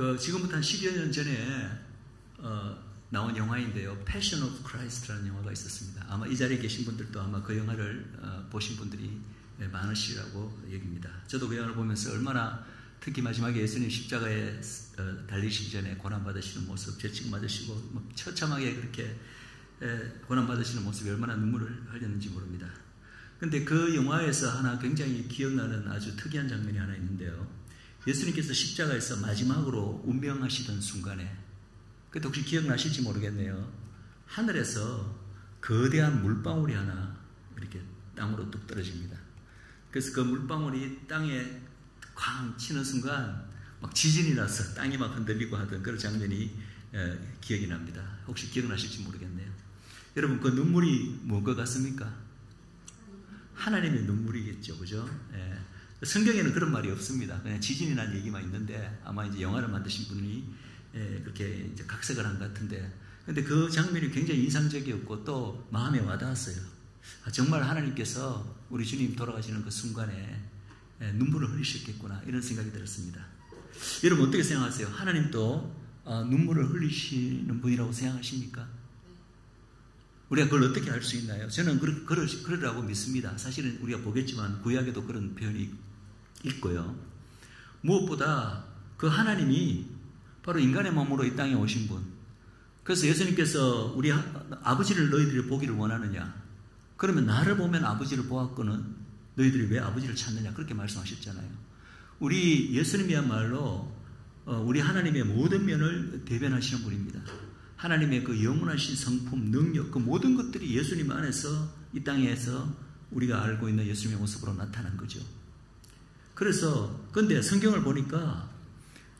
그 지금부터 한 10여 년 전에 어, 나온 영화인데요. 패션 오브 크라이스트라는 영화가 있었습니다. 아마 이 자리에 계신 분들도 아마 그 영화를 어, 보신 분들이 예, 많으시라고 얘기입니다. 저도 그 영화를 보면서 얼마나 특히 마지막에 예수님 십자가에 어, 달리시기 전에 고난받으시는 모습, 죄책 맞으시고 뭐 처참하게 그렇게 예, 고난받으시는 모습이 얼마나 눈물을 흘렸는지 모릅니다. 근데 그 영화에서 하나 굉장히 기억나는 아주 특이한 장면이 하나 있는데요. 예수님께서 십자가에서 마지막으로 운명하시던 순간에 그때 혹시 기억나실지 모르겠네요. 하늘에서 거대한 물방울이 하나 이렇게 땅으로 뚝 떨어집니다. 그래서 그 물방울이 땅에 쾅 치는 순간 막 지진이 나서 땅이 막 흔들리고 하던 그런 장면이 기억이 납니다. 혹시 기억나실지 모르겠네요. 여러분 그 눈물이 뭔 것 같습니까? 하나님의 눈물이겠죠, 그죠? 예. 성경에는 그런 말이 없습니다. 그냥 지진이라 얘기만 있는데 아마 이제 영화를 만드신 분이 예, 그렇게 이제 각색을 한 것 같은데 근데 그 장면이 굉장히 인상적이었고 또 마음에 와닿았어요. 아, 정말 하나님께서 우리 주님 돌아가시는 그 순간에 예, 눈물을 흘리셨겠구나 이런 생각이 들었습니다. 여러분 어떻게 생각하세요? 하나님도 어, 눈물을 흘리시는 분이라고 생각하십니까? 우리가 그걸 어떻게 알 수 있나요? 저는 그러, 그러, 그러라고 믿습니다. 사실은 우리가 보겠지만 구약에도 그런 표현이 있고요. 무엇보다 그 하나님이 바로 인간의 몸으로 이 땅에 오신 분. 그래서 예수님께서 우리 아버지를 너희들이 보기를 원하느냐? 그러면 나를 보면 아버지를 보았거는 너희들이 왜 아버지를 찾느냐? 그렇게 말씀하셨잖아요. 우리 예수님이야말로 어, 우리 하나님의 모든 면을 대변하시는 분입니다. 하나님의 그 영원하신 성품, 능력, 그 모든 것들이 예수님 안에서 이 땅에서 우리가 알고 있는 예수님의 모습으로 나타난 거죠. 그래서 근데 성경을 보니까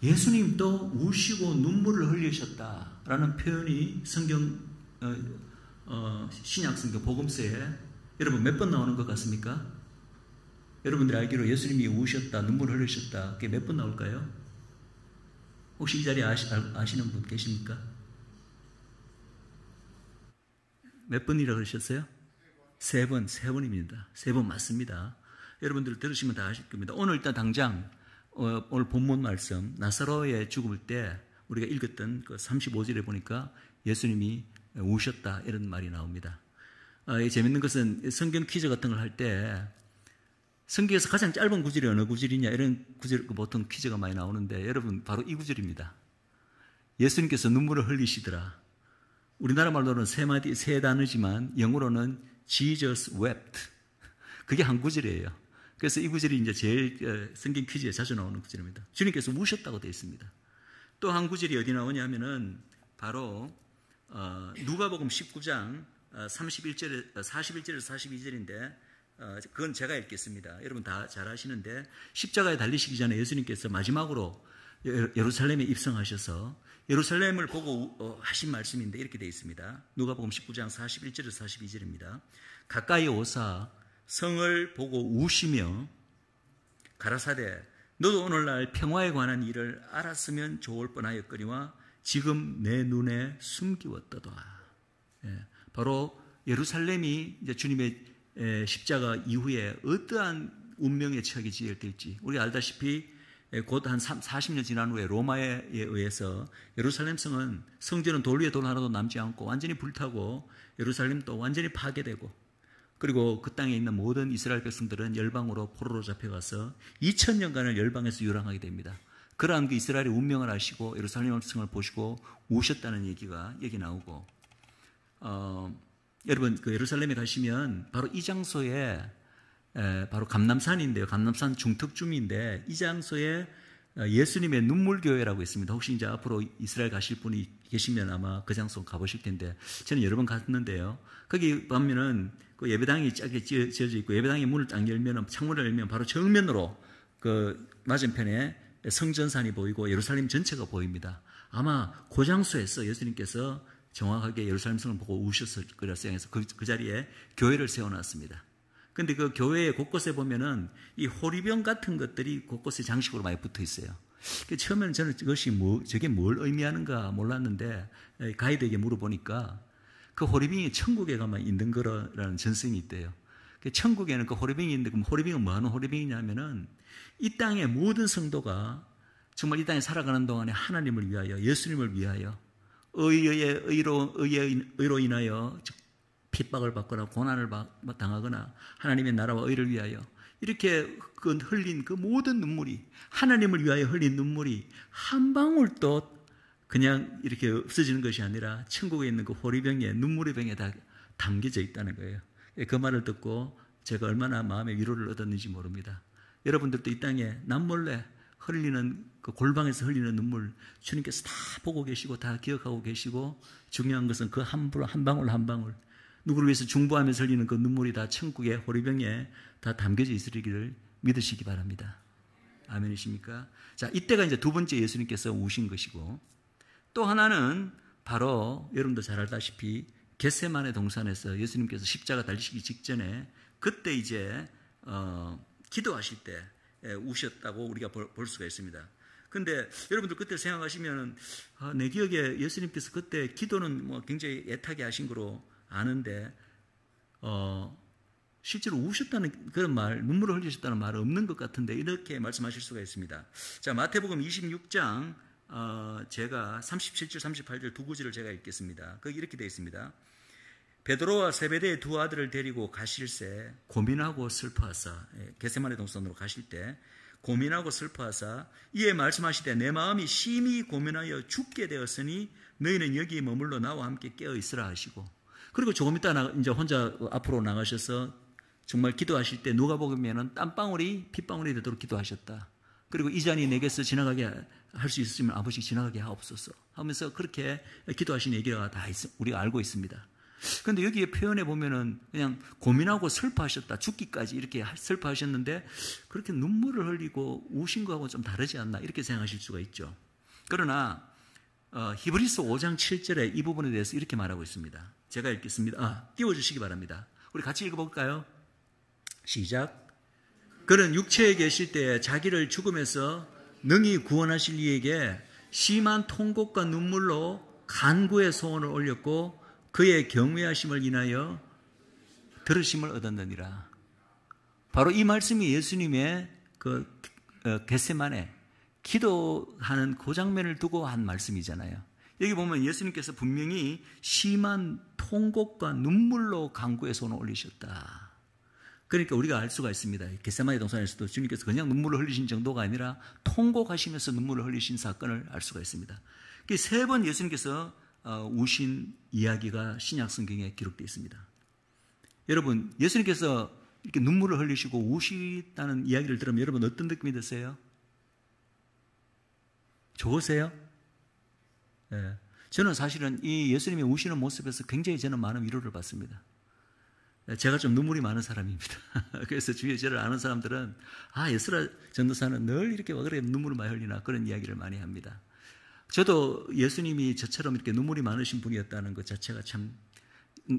예수님도 우시고 눈물을 흘리셨다라는 표현이 성경 어, 어, 신약성경 복음서에 여러분 몇 번 나오는 것 같습니까? 여러분들이 알기로 예수님이 우셨다 눈물을 흘리셨다 그게 몇 번 나올까요? 혹시 이 자리에 아시, 아시는 분 계십니까? 몇 번이라고 그러셨어요? 세 번, 세 번입니다. 세 번 맞습니다. 여러분들 들으시면 다 아실 겁니다. 오늘 일단 당장 어, 오늘 본문 말씀 나사로의 죽을 음때 우리가 읽었던 그 35절에 보니까 예수님이 오셨다 이런 말이 나옵니다. 아, 재밌는 것은 성경 퀴즈 같은 걸 할 때 성경에서 가장 짧은 구절이 어느 구절이냐 이런 구절 그 보통 퀴즈가 많이 나오는데 여러분 바로 이 구절입니다. 예수님께서 눈물을 흘리시더라. 우리나라 말로는 세 마디 세 단어지만 영어로는 Jesus wept. 그게 한 구절이에요. 그래서 이 구절이 이제 제일 성경 어, 퀴즈에 자주 나오는 구절입니다. 주님께서 우셨다고 되어 있습니다. 또 한 구절이 어디 나오냐 하면은 바로 어, 누가복음 19장 3 1절 41절에서 42절인데 어, 그건 제가 읽겠습니다. 여러분 다 잘 아시는데 십자가에 달리시기 전에 예수님께서 마지막으로 예, 예루살렘에 입성하셔서 예루살렘을 보고 어, 하신 말씀인데 이렇게 되어 있습니다. 누가복음 19장 41절에서 42절입니다. 가까이 오사 성을 보고 우시며 가라사대 너도 오늘날 평화에 관한 일을 알았으면 좋을 뻔하였거니와 지금 내 눈에 숨기웠더다. 예, 바로 예루살렘이 이제 주님의 예, 십자가 이후에 어떠한 운명의 책이 지어질지 우리 알다시피 예, 곧한 40년 지난 후에 로마에 의해서 예루살렘 성은 성전은 돌 위에 돌 하나도 남지 않고 완전히 불타고 예루살렘도 완전히 파괴되고 그리고 그 땅에 있는 모든 이스라엘 백성들은 열방으로 포로로 잡혀가서 2000년간을 열방에서 유랑하게 됩니다. 그러한 그 이스라엘의 운명을 아시고 예루살렘 성을 보시고 오셨다는 얘기가 여기 나오고 어, 여러분 그 예루살렘에 가시면 바로 이 장소에 에, 바로 감남산인데요. 감남산 중턱쯤인데 이 장소에 어, 예수님의 눈물교회라고 있습니다. 혹시 이제 앞으로 이스라엘 가실 분이 계시면 아마 그 장소 가보실 텐데, 저는 여러 번 갔는데요. 거기 보면은 그 예배당이 짧게 지어져 있고, 예배당의 문을 딱 열면, 창문을 열면 바로 정면으로 그 맞은편에 성전산이 보이고 예루살렘 전체가 보입니다. 아마 그 장소에서 예수님께서 정확하게 예루살렘 성을 보고 우셨을 거라 생각해서 그, 그 자리에 교회를 세워놨습니다. 근데 그 교회 곳곳에 보면은 이 호리병 같은 것들이 곳곳에 장식으로 많이 붙어 있어요. 그 처음에는 저는 이것이 뭐, 저게 뭘 의미하는가 몰랐는데 예, 가이드에게 물어보니까 그 호리병이 천국에 가면 있는 거라는 전승이 있대요. 그 천국에는 그 호리병이 있는데 그럼 호리병은 뭐하는 호리병이냐면은 이 땅의 모든 성도가 정말 이 땅에 살아가는 동안에 하나님을 위하여 예수님을 위하여 의의 의로 의로 인하여 즉 핍박을 받거나 고난을 당하거나 하나님의 나라와 의를 위하여 이렇게 그 흘린 그 모든 눈물이 하나님을 위하여 흘린 눈물이 한 방울도 그냥 이렇게 없어지는 것이 아니라 천국에 있는 그 호리병에 눈물의 병에 다 담겨져 있다는 거예요. 예, 그 말을 듣고 제가 얼마나 마음의 위로를 얻었는지 모릅니다. 여러분들도 이 땅에 남몰래 흘리는 그 골방에서 흘리는 눈물 주님께서 다 보고 계시고 다 기억하고 계시고 중요한 것은 그한불한 방울 한 방울 누구를 위해서 중보하며 설리는 그 눈물이 다 천국의 호리병에 다 담겨져 있으리기를 믿으시기 바랍니다. 아멘이십니까? 자, 이때가 이제 두 번째 예수님께서 오신 것이고 또 하나는 바로 여러분도 잘 알다시피 겟세만의 동산에서 예수님께서 십자가 달리시기 직전에 그때 이제 어, 기도하실 때 예, 우셨다고 우리가 볼, 수가 있습니다. 근데 여러분들 그때 생각하시면 아, 내 기억에 예수님께서 그때 기도는 뭐 굉장히 애타게 하신 거로 아는데 어, 실제로 우셨다는 그런 말, 눈물을 흘리셨다는 말은 없는 것 같은데 이렇게 말씀하실 수가 있습니다. 자, 마태복음 26장 어, 제가 37절, 38절 두 구절을 제가 읽겠습니다. 거기 이렇게 되어 있습니다. 베드로와 세베대의 두 아들을 데리고 가실새 고민하고 슬퍼하사 개세만의 예, 동산으로 가실 때 고민하고 슬퍼하사 이에 말씀하시되 내 마음이 심히 고민하여 죽게 되었으니 너희는 여기 머물러 나와 함께 깨어 있으라 하시고 그리고 조금 있다 나, 이제 혼자 앞으로 나가셔서 정말 기도하실 때 누가 보면은 땀방울이 핏방울이 되도록 기도하셨다. 그리고 이 잔이 내게서 지나가게 할 수 있으면 아버지 지나가게 하옵소서 하면서 그렇게 기도하신 얘기가 다 있, 우리가 알고 있습니다. 근데 여기에 표현해 보면은 그냥 고민하고 슬퍼하셨다. 죽기까지 이렇게 슬퍼하셨는데 그렇게 눈물을 흘리고 우신 거하고 좀 다르지 않나 이렇게 생각하실 수가 있죠. 그러나 어, 히브리스 5장 7절에 이 부분에 대해서 이렇게 말하고 있습니다. 제가 읽겠습니다. 아, 띄워주시기 바랍니다. 우리 같이 읽어볼까요? 시작. 그는 육체에 계실 때 자기를 죽음에서 능히 구원하실 이에게 심한 통곡과 눈물로 간구의 소원을 올렸고 그의 경외하심을 인하여 들으심을 얻었느니라. 바로 이 말씀이 예수님의 그 어, 겟세만의 기도하는 그 장면을 두고 한 말씀이잖아요. 여기 보면 예수님께서 분명히 심한 통곡과 눈물로 강구의 손을 올리셨다. 그러니까 우리가 알 수가 있습니다. 개세마니 동산에서도 주님께서 그냥 눈물을 흘리신 정도가 아니라 통곡하시면서 눈물을 흘리신 사건을 알 수가 있습니다. 그 세 번 예수님께서 어, 우신 이야기가 신약 성경에 기록되어 있습니다. 여러분, 예수님께서 이렇게 눈물을 흘리시고 우시다는 이야기를 들으면 여러분 어떤 느낌이 드세요? 좋으세요? 예. 저는 사실은 이 예수님이 우시는 모습에서 굉장히 저는 많은 위로를 받습니다. 예, 제가 좀 눈물이 많은 사람입니다. 그래서 주위에 저를 아는 사람들은 아예수라 전도사는 늘 이렇게 와 그래 눈물을 많이 흘리나 그런 이야기를 많이 합니다. 저도 예수님이 저처럼 이렇게 눈물이 많으신 분이었다는 것 자체가 참재미있는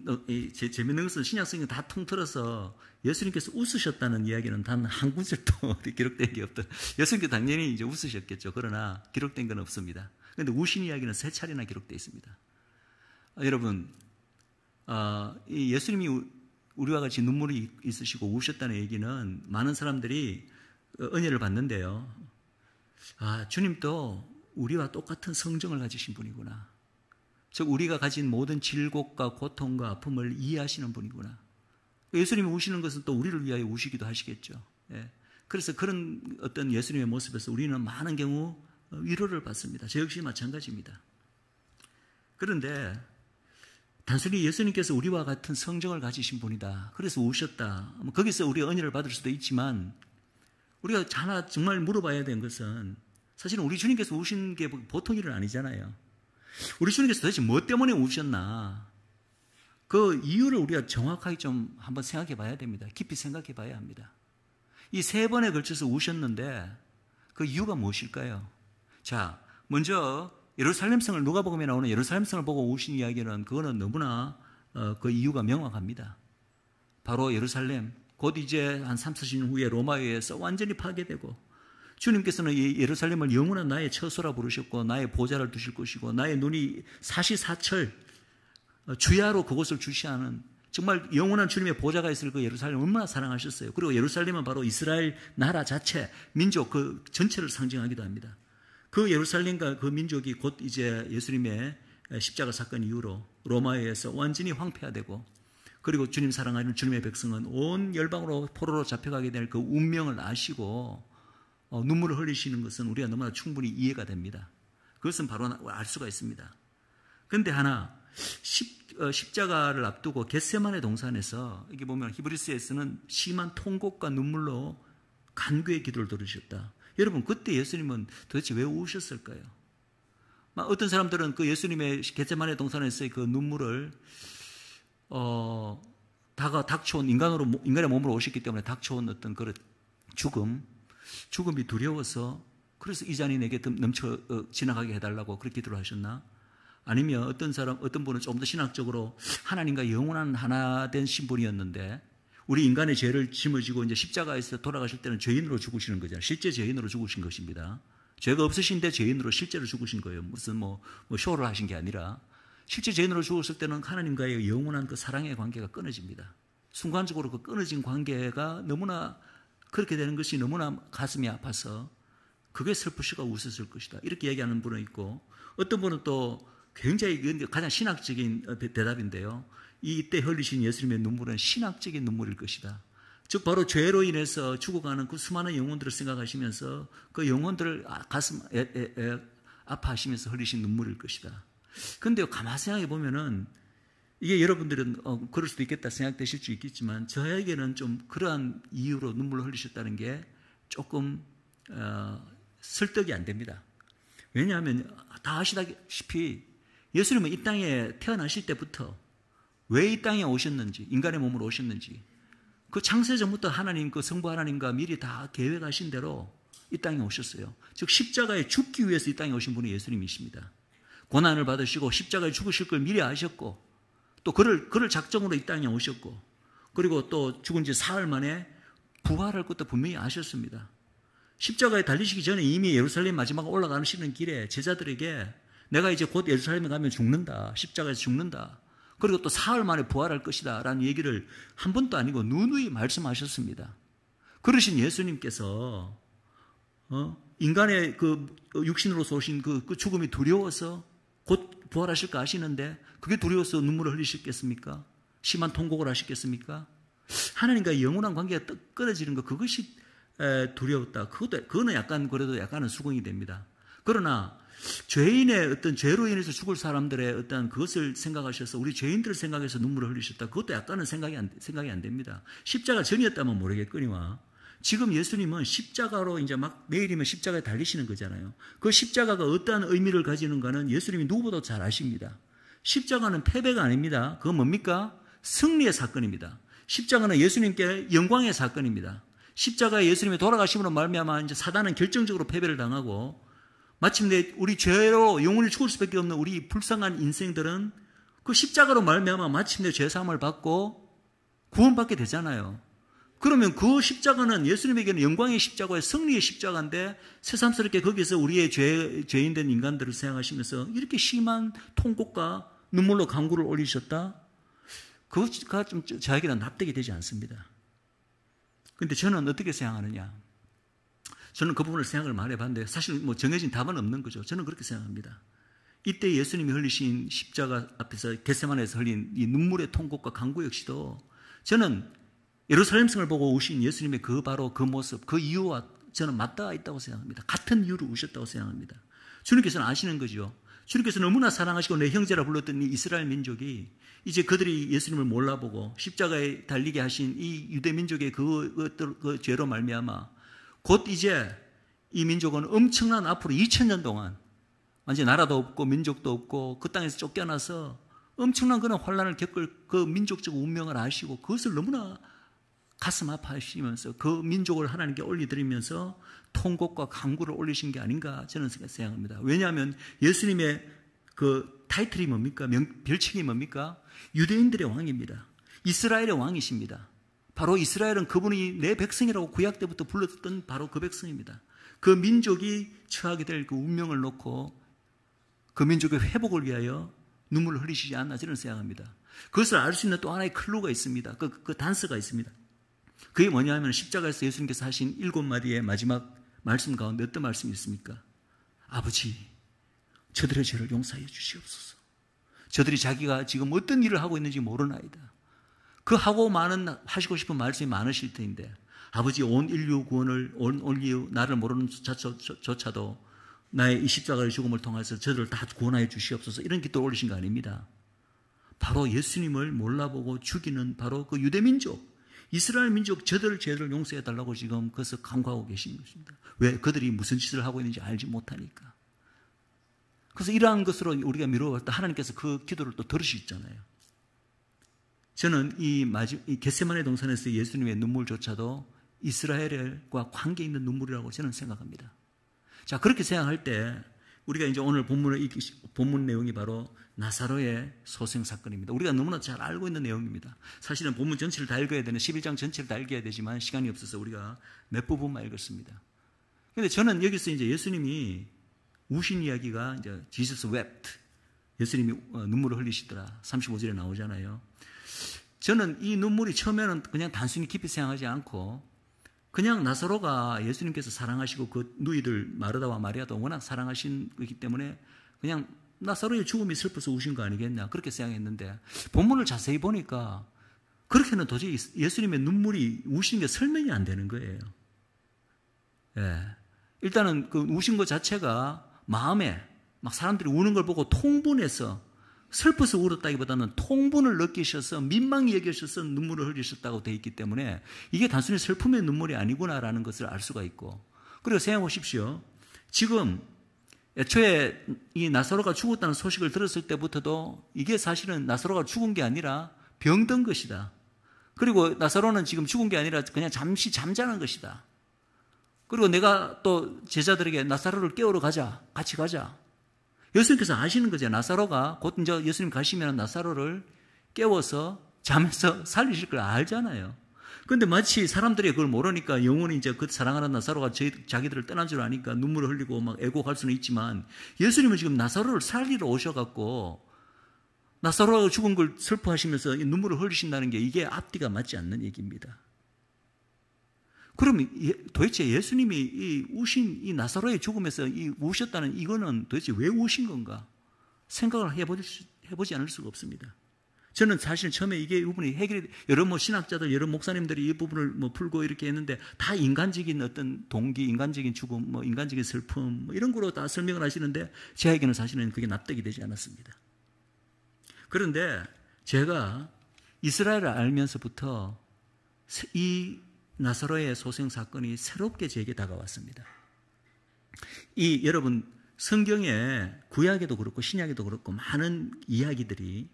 어, 것은 신약성경 다 통틀어서 예수님께서 웃으셨다는 이야기는 단 한 구절도 기록된 게 없던 예수님께 서 당연히 이제 웃으셨겠죠. 그러나 기록된 건 없습니다. 그런데 우신 이야기는 세 차례나 기록되어 있습니다. 아, 여러분, 아, 예수님이 우리와 같이 눈물이 있으시고 우셨다는 얘기는 많은 사람들이 어, 은혜를 받는데요. 아, 주님도 우리와 똑같은 성정을 가지신 분이구나. 즉, 우리가 가진 모든 질곡과 고통과 아픔을 이해하시는 분이구나. 예수님이 우시는 것은 또 우리를 위하여 우시기도 하시겠죠. 예. 그래서 그런 어떤 예수님의 모습에서 우리는 많은 경우 위로를 받습니다. 저 역시 마찬가지입니다. 그런데 단순히 예수님께서 우리와 같은 성정을 가지신 분이다. 그래서 오셨다. 뭐 거기서 우리 은혜를 받을 수도 있지만 우리가 하나 정말 물어봐야 된 것은 사실은 우리 주님께서 오신 게 보통 일은 아니잖아요. 우리 주님께서 도대체 뭐 때문에 오셨나? 그 이유를 우리가 정확하게 좀 한번 생각해 봐야 됩니다. 깊이 생각해 봐야 합니다. 이 세 번에 걸쳐서 오셨는데 그 이유가 무엇일까요? 자, 먼저 예루살렘성을 누가복음에 나오는 예루살렘성을 보고 오신 이야기는 그거는 너무나 어, 그 이유가 명확합니다. 바로 예루살렘 곧 이제 한 3, 40년 후에 로마에 의해서 완전히 파괴되고 주님께서는 예루살렘을 영원한 나의 처소라 부르셨고 나의 보좌를 두실 것이고 나의 눈이 사시사철 어, 주야로 그곳을 주시하는 정말 영원한 주님의 보좌가 있을 그 예루살렘 얼마나 사랑하셨어요. 그리고 예루살렘은 바로 이스라엘 나라 자체, 민족 그 전체를 상징하기도 합니다. 그 예루살렘과 그 민족이 곧 이제 예수님의 십자가 사건 이후로 로마에 의해서 완전히 황폐화되고 그리고 주님 사랑하는 주님의 백성은 온 열방으로 포로로 잡혀가게 될 그 운명을 아시고 어, 눈물을 흘리시는 것은 우리가 너무나 충분히 이해가 됩니다. 그것은 바로 알 수가 있습니다. 근데 하나 십, 어, 자가를 앞두고 겟세만의 동산에서 이게 보면 히브리스에서는 심한 통곡과 눈물로 간구의 기도를 들으셨다. 여러분 그때 예수님은 도대체 왜 우셨을까요? 어떤 사람들은 그 예수님의 개체만의 동산에서의 그 눈물을 어, 다가 닥쳐온 인간으로 인간의 몸으로 오셨기 때문에 닥쳐온 어떤 그런 죽음, 죽음이 두려워서 그래서 이 잔이 내게 넘쳐 어, 지나가게 해달라고 그렇게 기도를 하셨나? 아니면 어떤 사람, 어떤 분은 좀 더 신학적으로 하나님과 영원한 하나 된 신분이었는데 우리 인간의 죄를 짊어지고 이제 십자가에서 돌아가실 때는 죄인으로 죽으시는 거잖아요. 실제 죄인으로 죽으신 것입니다. 죄가 없으신데 죄인으로 실제로 죽으신 거예요. 무슨 뭐, 뭐 쇼를 하신 게 아니라 실제 죄인으로 죽었을 때는 하나님과의 영원한 그 사랑의 관계가 끊어집니다. 순간적으로 그 끊어진 관계가 너무나 그렇게 되는 것이 너무나 가슴이 아파서 그게 슬프시가 웃었을 것이다. 이렇게 얘기하는 분은 있고 어떤 분은 또 굉장히 가장 신학적인 어, 대답인데요. 이때 흘리신 예수님의 눈물은 신학적인 눈물일 것이다. 즉 바로 죄로 인해서 죽어가는 그 수많은 영혼들을 생각하시면서 그 영혼들을 아, 가슴 에, 에, 에, 아파하시면서 흘리신 눈물일 것이다. 근데 가만 생각해 보면은 이게 여러분들은 어, 그럴 수도 있겠다 생각되실 수 있겠지만 저에게는 좀 그러한 이유로 눈물을 흘리셨다는 게 조금 어, 설득이 안 됩니다. 왜냐하면 다 아시다시피 예수님은 이 땅에 태어나실 때부터 왜이 땅에 오셨는지, 인간의 몸으로 오셨는지, 그 창세 전부터 하나님, 그 성부 하나님과 미리 다 계획하신 대로 이 땅에 오셨어요. 즉, 십자가에 죽기 위해서 이 땅에 오신 분이 예수님이십니다. 고난을 받으시고 십자가에 죽으실 걸 미리 아셨고, 또 그를, 그를 작정으로 이 땅에 오셨고, 그리고 또 죽은 지 사흘 만에 부활할 것도 분명히 아셨습니다. 십자가에 달리시기 전에 이미 예루살렘 마지막 올라가는 길에 제자들에게 내가 이제 곧 예루살렘에 가면 죽는다. 십자가에서 죽는다. 그리고 또 사흘 만에 부활할 것이다. 라는 얘기를 한 번도 아니고 누누이 말씀하셨습니다. 그러신 예수님께서, 어? 인간의 그, 그 육신으로서 오신 그, 그 죽음이 두려워서 곧 부활하실까 하시는데 그게 두려워서 눈물을 흘리셨겠습니까? 심한 통곡을 하셨겠습니까? 하나님과 영원한 관계가 끊어지는 것 그것이 두려웠다. 그것도 그거는 약간 그래도 약간은 수긍이 됩니다. 그러나 죄인의 어떤 죄로 인해서 죽을 사람들의 어떤 그것을 생각하셔서 우리 죄인들을 생각해서 눈물을 흘리셨다. 그것도 약간은 생각이 안, 생각이 안 됩니다. 십자가 전이었다면 모르겠거니와 지금 예수님은 십자가로 이제 막 매일이면 십자가에 달리시는 거잖아요. 그 십자가가 어떠한 의미를 가지는가는 예수님이 누구보다 잘 아십니다. 십자가는 패배가 아닙니다. 그건 뭡니까? 승리의 사건입니다. 십자가는 예수님께 영광의 사건입니다. 십자가에 예수님이 돌아가심으로 말미암아 이제 사단은 결정적으로 패배를 당하고 마침내 우리 죄로 영혼을 죽을 수밖에 없는 우리 불쌍한 인생들은 그 십자가로 말미암아 마침내 죄 사함을 받고 구원받게 되잖아요. 그러면 그 십자가는 예수님에게는 영광의 십자가와 승리의 십자가인데 새삼스럽게 거기서 우리의 죄, 죄인된 인간들을 생각하시면서 이렇게 심한 통곡과 눈물로 강구를 올리셨다? 그것가 좀 저에게는 납득이 되지 않습니다. 근데 저는 어떻게 생각하느냐? 저는 그 부분을 생각을 많이 해봤는데 사실 뭐 정해진 답은 없는 거죠. 저는 그렇게 생각합니다. 이때 예수님이 흘리신 십자가 앞에서 개세만에서 흘린 이 눈물의 통곡과 강구 역시도 저는 예루살렘성을 보고 오신 예수님의 그 바로 그 모습, 그 이유와 저는 맞닿아 있다고 생각합니다. 같은 이유로 오셨다고 생각합니다. 주님께서는 아시는 거죠. 주님께서 너무나 사랑하시고 내 형제라 불렀던 이 이스라엘 민족이 이제 그들이 예수님을 몰라보고 십자가에 달리게 하신 이 유대 민족의 그, 그, 그 죄로 말미암아 곧 이제 이 민족은 엄청난 앞으로 2000년 동안 완전 히 나라도 없고 민족도 없고 그 땅에서 쫓겨나서 엄청난 그런 환란을 겪을 그 민족적 운명을 아시고 그것을 너무나 가슴 아파하시면서 그 민족을 하나님께 올려드리면서 통곡과 강구를 올리신 게 아닌가 저는 생각합니다. 왜냐하면 예수님의 그 타이틀이 뭡니까? 명, 별칭이 뭡니까? 유대인들의 왕입니다. 이스라엘의 왕이십니다. 바로 이스라엘은 그분이 내 백성이라고 구약 때부터 불렀던 바로 그 백성입니다. 그 민족이 처하게 될 그 운명을 놓고 그 민족의 회복을 위하여 눈물을 흘리시지 않나 저는 생각합니다. 그것을 알 수 있는 또 하나의 클로가 있습니다. 그, 그 단서가 있습니다. 그게 뭐냐 하면 십자가에서 예수님께서 하신 일곱 마디의 마지막 말씀 가운데 어떤 말씀이 있습니까? 아버지, 저들의 죄를 용서하여 주시옵소서. 저들이 자기가 지금 어떤 일을 하고 있는지 모르나이다. 그 하고 많은 하시고 싶은 말씀이 많으실 텐데 아버지 온 인류 구원을 온 인류 나를 모르는 조차도 나의 이 십자가의 죽음을 통해서 저들을 다 구원하여 주시옵소서 이런 기도 올리신 거 아닙니다. 바로 예수님을 몰라보고 죽이는 바로 그 유대민족 이스라엘 민족 저들 죄를 용서해 달라고 지금 그것을 강구하고 계신 것입니다. 왜 그들이 무슨 짓을 하고 있는지 알지 못하니까. 그래서 이러한 것으로 우리가 미루었다 어 하나님께서 그 기도를 또 들으시잖아요. 저는 이, 마 겟세만의 동산에서 예수님의 눈물조차도 이스라엘과 관계 있는 눈물이라고 저는 생각합니다. 자, 그렇게 생각할 때 우리가 이제 오늘 본문을 본문 내용이 바로 나사로의 소생 사건입니다. 우리가 너무나 잘 알고 있는 내용입니다. 사실은 본문 전체를 다 읽어야 되는 11장 전체를 다 읽어야 되지만 시간이 없어서 우리가 몇 부분만 읽었습니다. 근데 저는 여기서 이제 예수님이 우신 이야기가 이제 Jesus 예수님이 어, 눈물을 흘리시더라. 35절에 나오잖아요. 저는 이 눈물이 처음에는 그냥 단순히 깊이 생각하지 않고 그냥 나사로가 예수님께서 사랑하시고 그 누이들 마르다와 마리아도 워낙 사랑하신 거기 때문에 그냥 나사로의 죽음이 슬퍼서 우신 거 아니겠냐 그렇게 생각했는데 본문을 자세히 보니까 그렇게는 도저히 예수님의 눈물이 우시는 게 설명이 안 되는 거예요. 예. 일단은 그 우신 것 자체가 마음에 막 사람들이 우는 걸 보고 통분해서 슬퍼서 울었다기보다는 통분을 느끼셔서 민망히 여기셔서 눈물을 흘리셨다고 되어 있기 때문에 이게 단순히 슬픔의 눈물이 아니구나라는 것을 알 수가 있고 그리고 생각해 보십시오. 지금 애초에 이 나사로가 죽었다는 소식을 들었을 때부터도 이게 사실은 나사로가 죽은 게 아니라 병든 것이다. 그리고 나사로는 지금 죽은 게 아니라 그냥 잠시 잠자는 것이다. 그리고 내가 또 제자들에게 나사로를 깨우러 가자. 같이 가자. 예수님께서 아시는 거죠. 나사로가 곧 이제 예수님 가시면 나사로를 깨워서 잠에서 살리실 걸 알잖아요. 근데 마치 사람들이 그걸 모르니까 영혼이 이제 그 사랑하는 나사로가 자기들을 떠난 줄 아니까 눈물을 흘리고 막 애곡할 수는 있지만 예수님은 지금 나사로를 살리러 오셔갖고 나사로가 죽은 걸 슬퍼하시면서 눈물을 흘리신다는 게 이게 앞뒤가 맞지 않는 얘기입니다. 그럼 예, 도대체 예수님이 이 우신 이 나사로의 죽음에서 이 우셨다는 이거는 도대체 왜 우신 건가? 생각을 해보지, 해보지 않을 수가 없습니다. 저는 사실 처음에 이게 부분이 해결이 여러 뭐 신학자들 여러 목사님들이 이 부분을 뭐 풀고 이렇게 했는데 다 인간적인 어떤 동기, 인간적인 죽음, 뭐 인간적인 슬픔 뭐 이런 거로 다 설명을 하시는데 제에게는 사실은 그게 납득이 되지 않았습니다. 그런데 제가 이스라엘을 알면서부터 이 나사로의 소생 사건이 새롭게 제게 다가왔습니다. 이 여러분 성경에 구약에도 그렇고 신약에도 그렇고 많은 이야기들이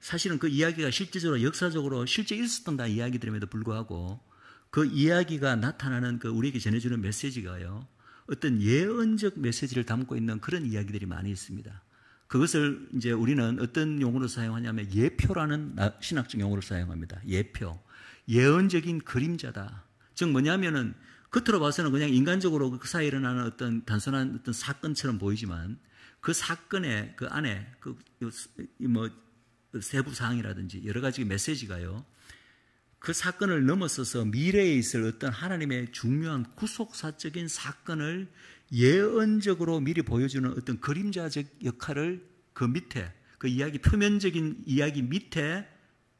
사실은 그 이야기가 실제적으로 역사적으로 실제 있었던 이야기들임에도 불구하고 그 이야기가 나타나는 그 우리에게 전해주는 메시지가요. 어떤 예언적 메시지를 담고 있는 그런 이야기들이 많이 있습니다. 그것을 이제 우리는 어떤 용어로 사용하냐면 예표라는 신학적 용어를 사용합니다. 예표. 예언적인 그림자다. 즉 뭐냐면은 겉으로 봐서는 그냥 인간적으로 그 사이에 일어나는 어떤 단순한 어떤 사건처럼 보이지만 그 사건의 그 안에 그뭐 세부 사항이라든지 여러 가지 메시지가요. 그 사건을 넘어서서 미래에 있을 어떤 하나님의 중요한 구속사적인 사건을 예언적으로 미리 보여주는 어떤 그림자적 역할을 그 밑에 그 이야기 표면적인 이야기 밑에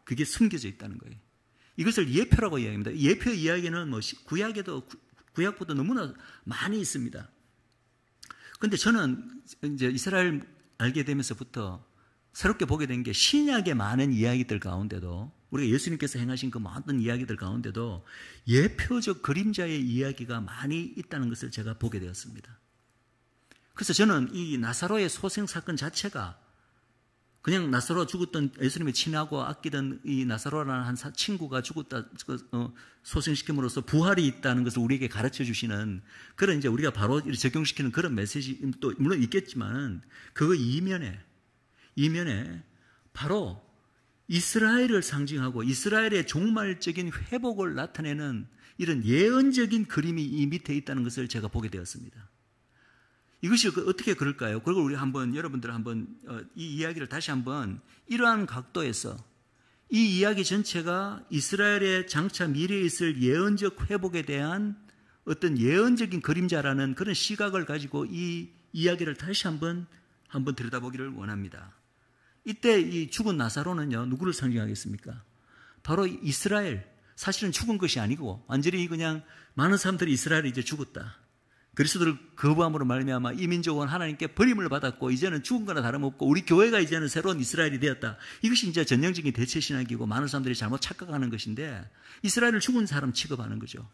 그게 숨겨져 있다는 거예요. 이것을 예표라고 이야기합니다. 예표 이야기는 뭐 구약에도 구약보다 너무나 많이 있습니다. 근데 저는 이제 이스라엘 알게 되면서부터 새롭게 보게 된 게 신약의 많은 이야기들 가운데도 우리가 예수님께서 행하신 그 많은 이야기들 가운데도 예표적 그림자의 이야기가 많이 있다는 것을 제가 보게 되었습니다. 그래서 저는 이 나사로의 소생 사건 자체가 그냥 나사로 죽었던 예수님이 친하고 아끼던 이 나사로라는 한 친구가 죽었다 그, 어, 소생시킴으로써 부활이 있다는 것을 우리에게 가르쳐 주시는 그런 이제 우리가 바로 적용시키는 그런 메시지 또 물론 있겠지만 그 이면에 이면에 바로 이스라엘을 상징하고 이스라엘의 종말적인 회복을 나타내는 이런 예언적인 그림이 이 밑에 있다는 것을 제가 보게 되었습니다. 이것이 그 어떻게 그럴까요? 그걸 우리 한번 여러분들 한번 어, 이 이야기를 다시 한번 이러한 각도에서 이 이야기 전체가 이스라엘의 장차 미래에 있을 예언적 회복에 대한 어떤 예언적인 그림자라는 그런 시각을 가지고 이 이야기를 다시 한번 한번 들여다보기를 원합니다. 이때 이 죽은 나사로는요 누구를 상징하겠습니까? 바로 이스라엘 사실은 죽은 것이 아니고 완전히 그냥 많은 사람들이 이스라엘이 이제 죽었다. 그리스도를 거부함으로 말미암아 이 민족은 하나님께 버림을 받았고 이제는 죽은 거나 다름없고 우리 교회가 이제는 새로운 이스라엘이 되었다. 이것이 이제 전형적인 대체 신학이고 많은 사람들이 잘못 착각하는 것인데 이스라엘을 죽은 사람 취급하는 거죠.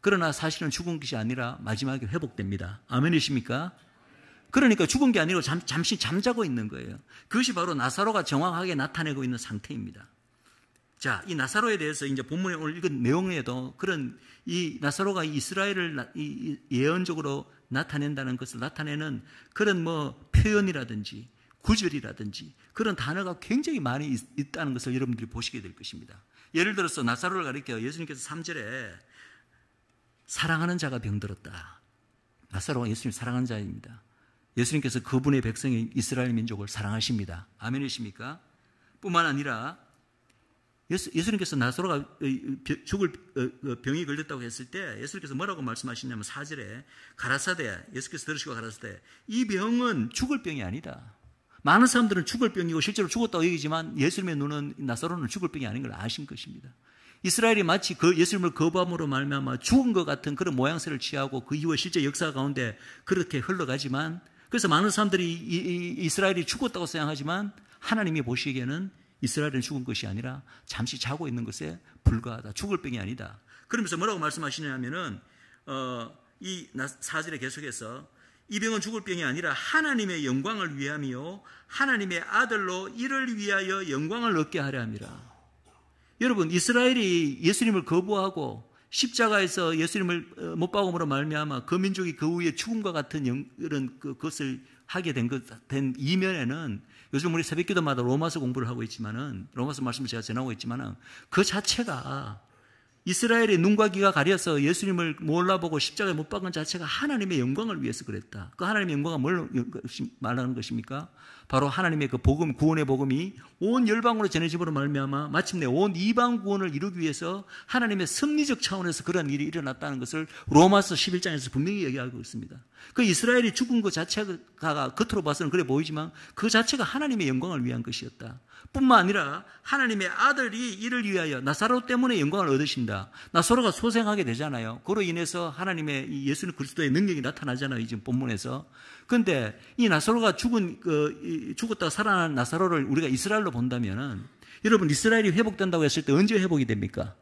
그러나 사실은 죽은 것이 아니라 마지막에 회복됩니다. 아멘이십니까? 그러니까 죽은 게 아니고 잠, 잠시 잠자고 있는 거예요. 그것이 바로 나사로가 정확하게 나타내고 있는 상태입니다. 자, 이 나사로에 대해서 이제 본문에 오늘 읽은 내용에도 그런 이 나사로가 이스라엘을 예언적으로 나타낸다는 것을 나타내는 그런 뭐 표현이라든지 구절이라든지 그런 단어가 굉장히 많이 있, 다는 것을 여러분들이 보시게 될 것입니다. 예를 들어서 나사로를 가리켜 예수님께서 3절에 사랑하는 자가 병들었다. 나사로가 예수님 사랑하는 자입니다. 예수님께서 그분의 백성인 이스라엘 민족을 사랑하십니다. 아멘이십니까? 뿐만 아니라 예수, 예수님께서 나사로가 어, 죽을 어, 그 병이 걸렸다고 했을 때 예수님께서 뭐라고 말씀하시냐면 사절에 가라사대 예수께서 들으시고 가라사대 이 병은 죽을 병이 아니다. 많은 사람들은 죽을 병이고 실제로 죽었다고 얘기지만 예수님의 눈은 나사로는 죽을 병이 아닌 걸 아신 것입니다. 이스라엘이 마치 그 예수님을 거부함으로 말미암아 죽은 것 같은 그런 모양새를 취하고 그 이후에 실제 역사 가운데 그렇게 흘러가지만 그래서 많은 사람들이 이, 이, 이스라엘이 죽었다고 생각하지만 하나님이 보시기에는 이스라엘은 죽은 것이 아니라 잠시 자고 있는 것에 불과하다. 죽을 병이 아니다. 그러면서 뭐라고 말씀하시냐면은 하 어, 이 사절에 계속해서 이 병은 죽을 병이 아니라 하나님의 영광을 위함이요 하나님의 아들로 이를 위하여 영광을 얻게 하려 합니다. 여러분 이스라엘이 예수님을 거부하고 십자가에서 예수님을 어, 못 박음으로 말미암아 그 민족이 그 후에 죽음과 같은 영, 이런 그것을 하게 된, 것, 된 이면에는 요즘 우리 새벽기도마다 로마서 공부를 하고 있지만은 로마서 말씀을 제가 전하고 있지만은 그 자체가 이스라엘의 눈과 귀가 가려서 예수님을 몰라보고 십자가에 못 박은 자체가 하나님의 영광을 위해서 그랬다. 그 하나님의 영광은 뭘 그, 말하는 것입니까? 바로 하나님의 그 복음, 구원의 복음이 온 열방으로 전해집으로 말미암아 마침내 온 이방 구원을 이루기 위해서 하나님의 섭리적 차원에서 그런 일이 일어났다는 것을 로마서 11장에서 분명히 얘기하고 있습니다. 그 이스라엘이 죽은 것 그 자체가 겉으로 봐서는 그래 보이지만 그 자체가 하나님의 영광을 위한 것이었다. 뿐만 아니라 하나님의 아들이 이를 위하여 나사로 때문에 영광을 얻으신다. 나사로가 소생하게 되잖아요. 그로 인해서 하나님의 예수는 그리스도의 능력이 나타나잖아요. 지금 본문에서. 근데 이 나사로가 죽은 그 죽었다 살아난 나사로를 우리가 이스라엘로 본다면은 여러분 이스라엘이 회복된다고 했을 때 언제 회복이 됩니까?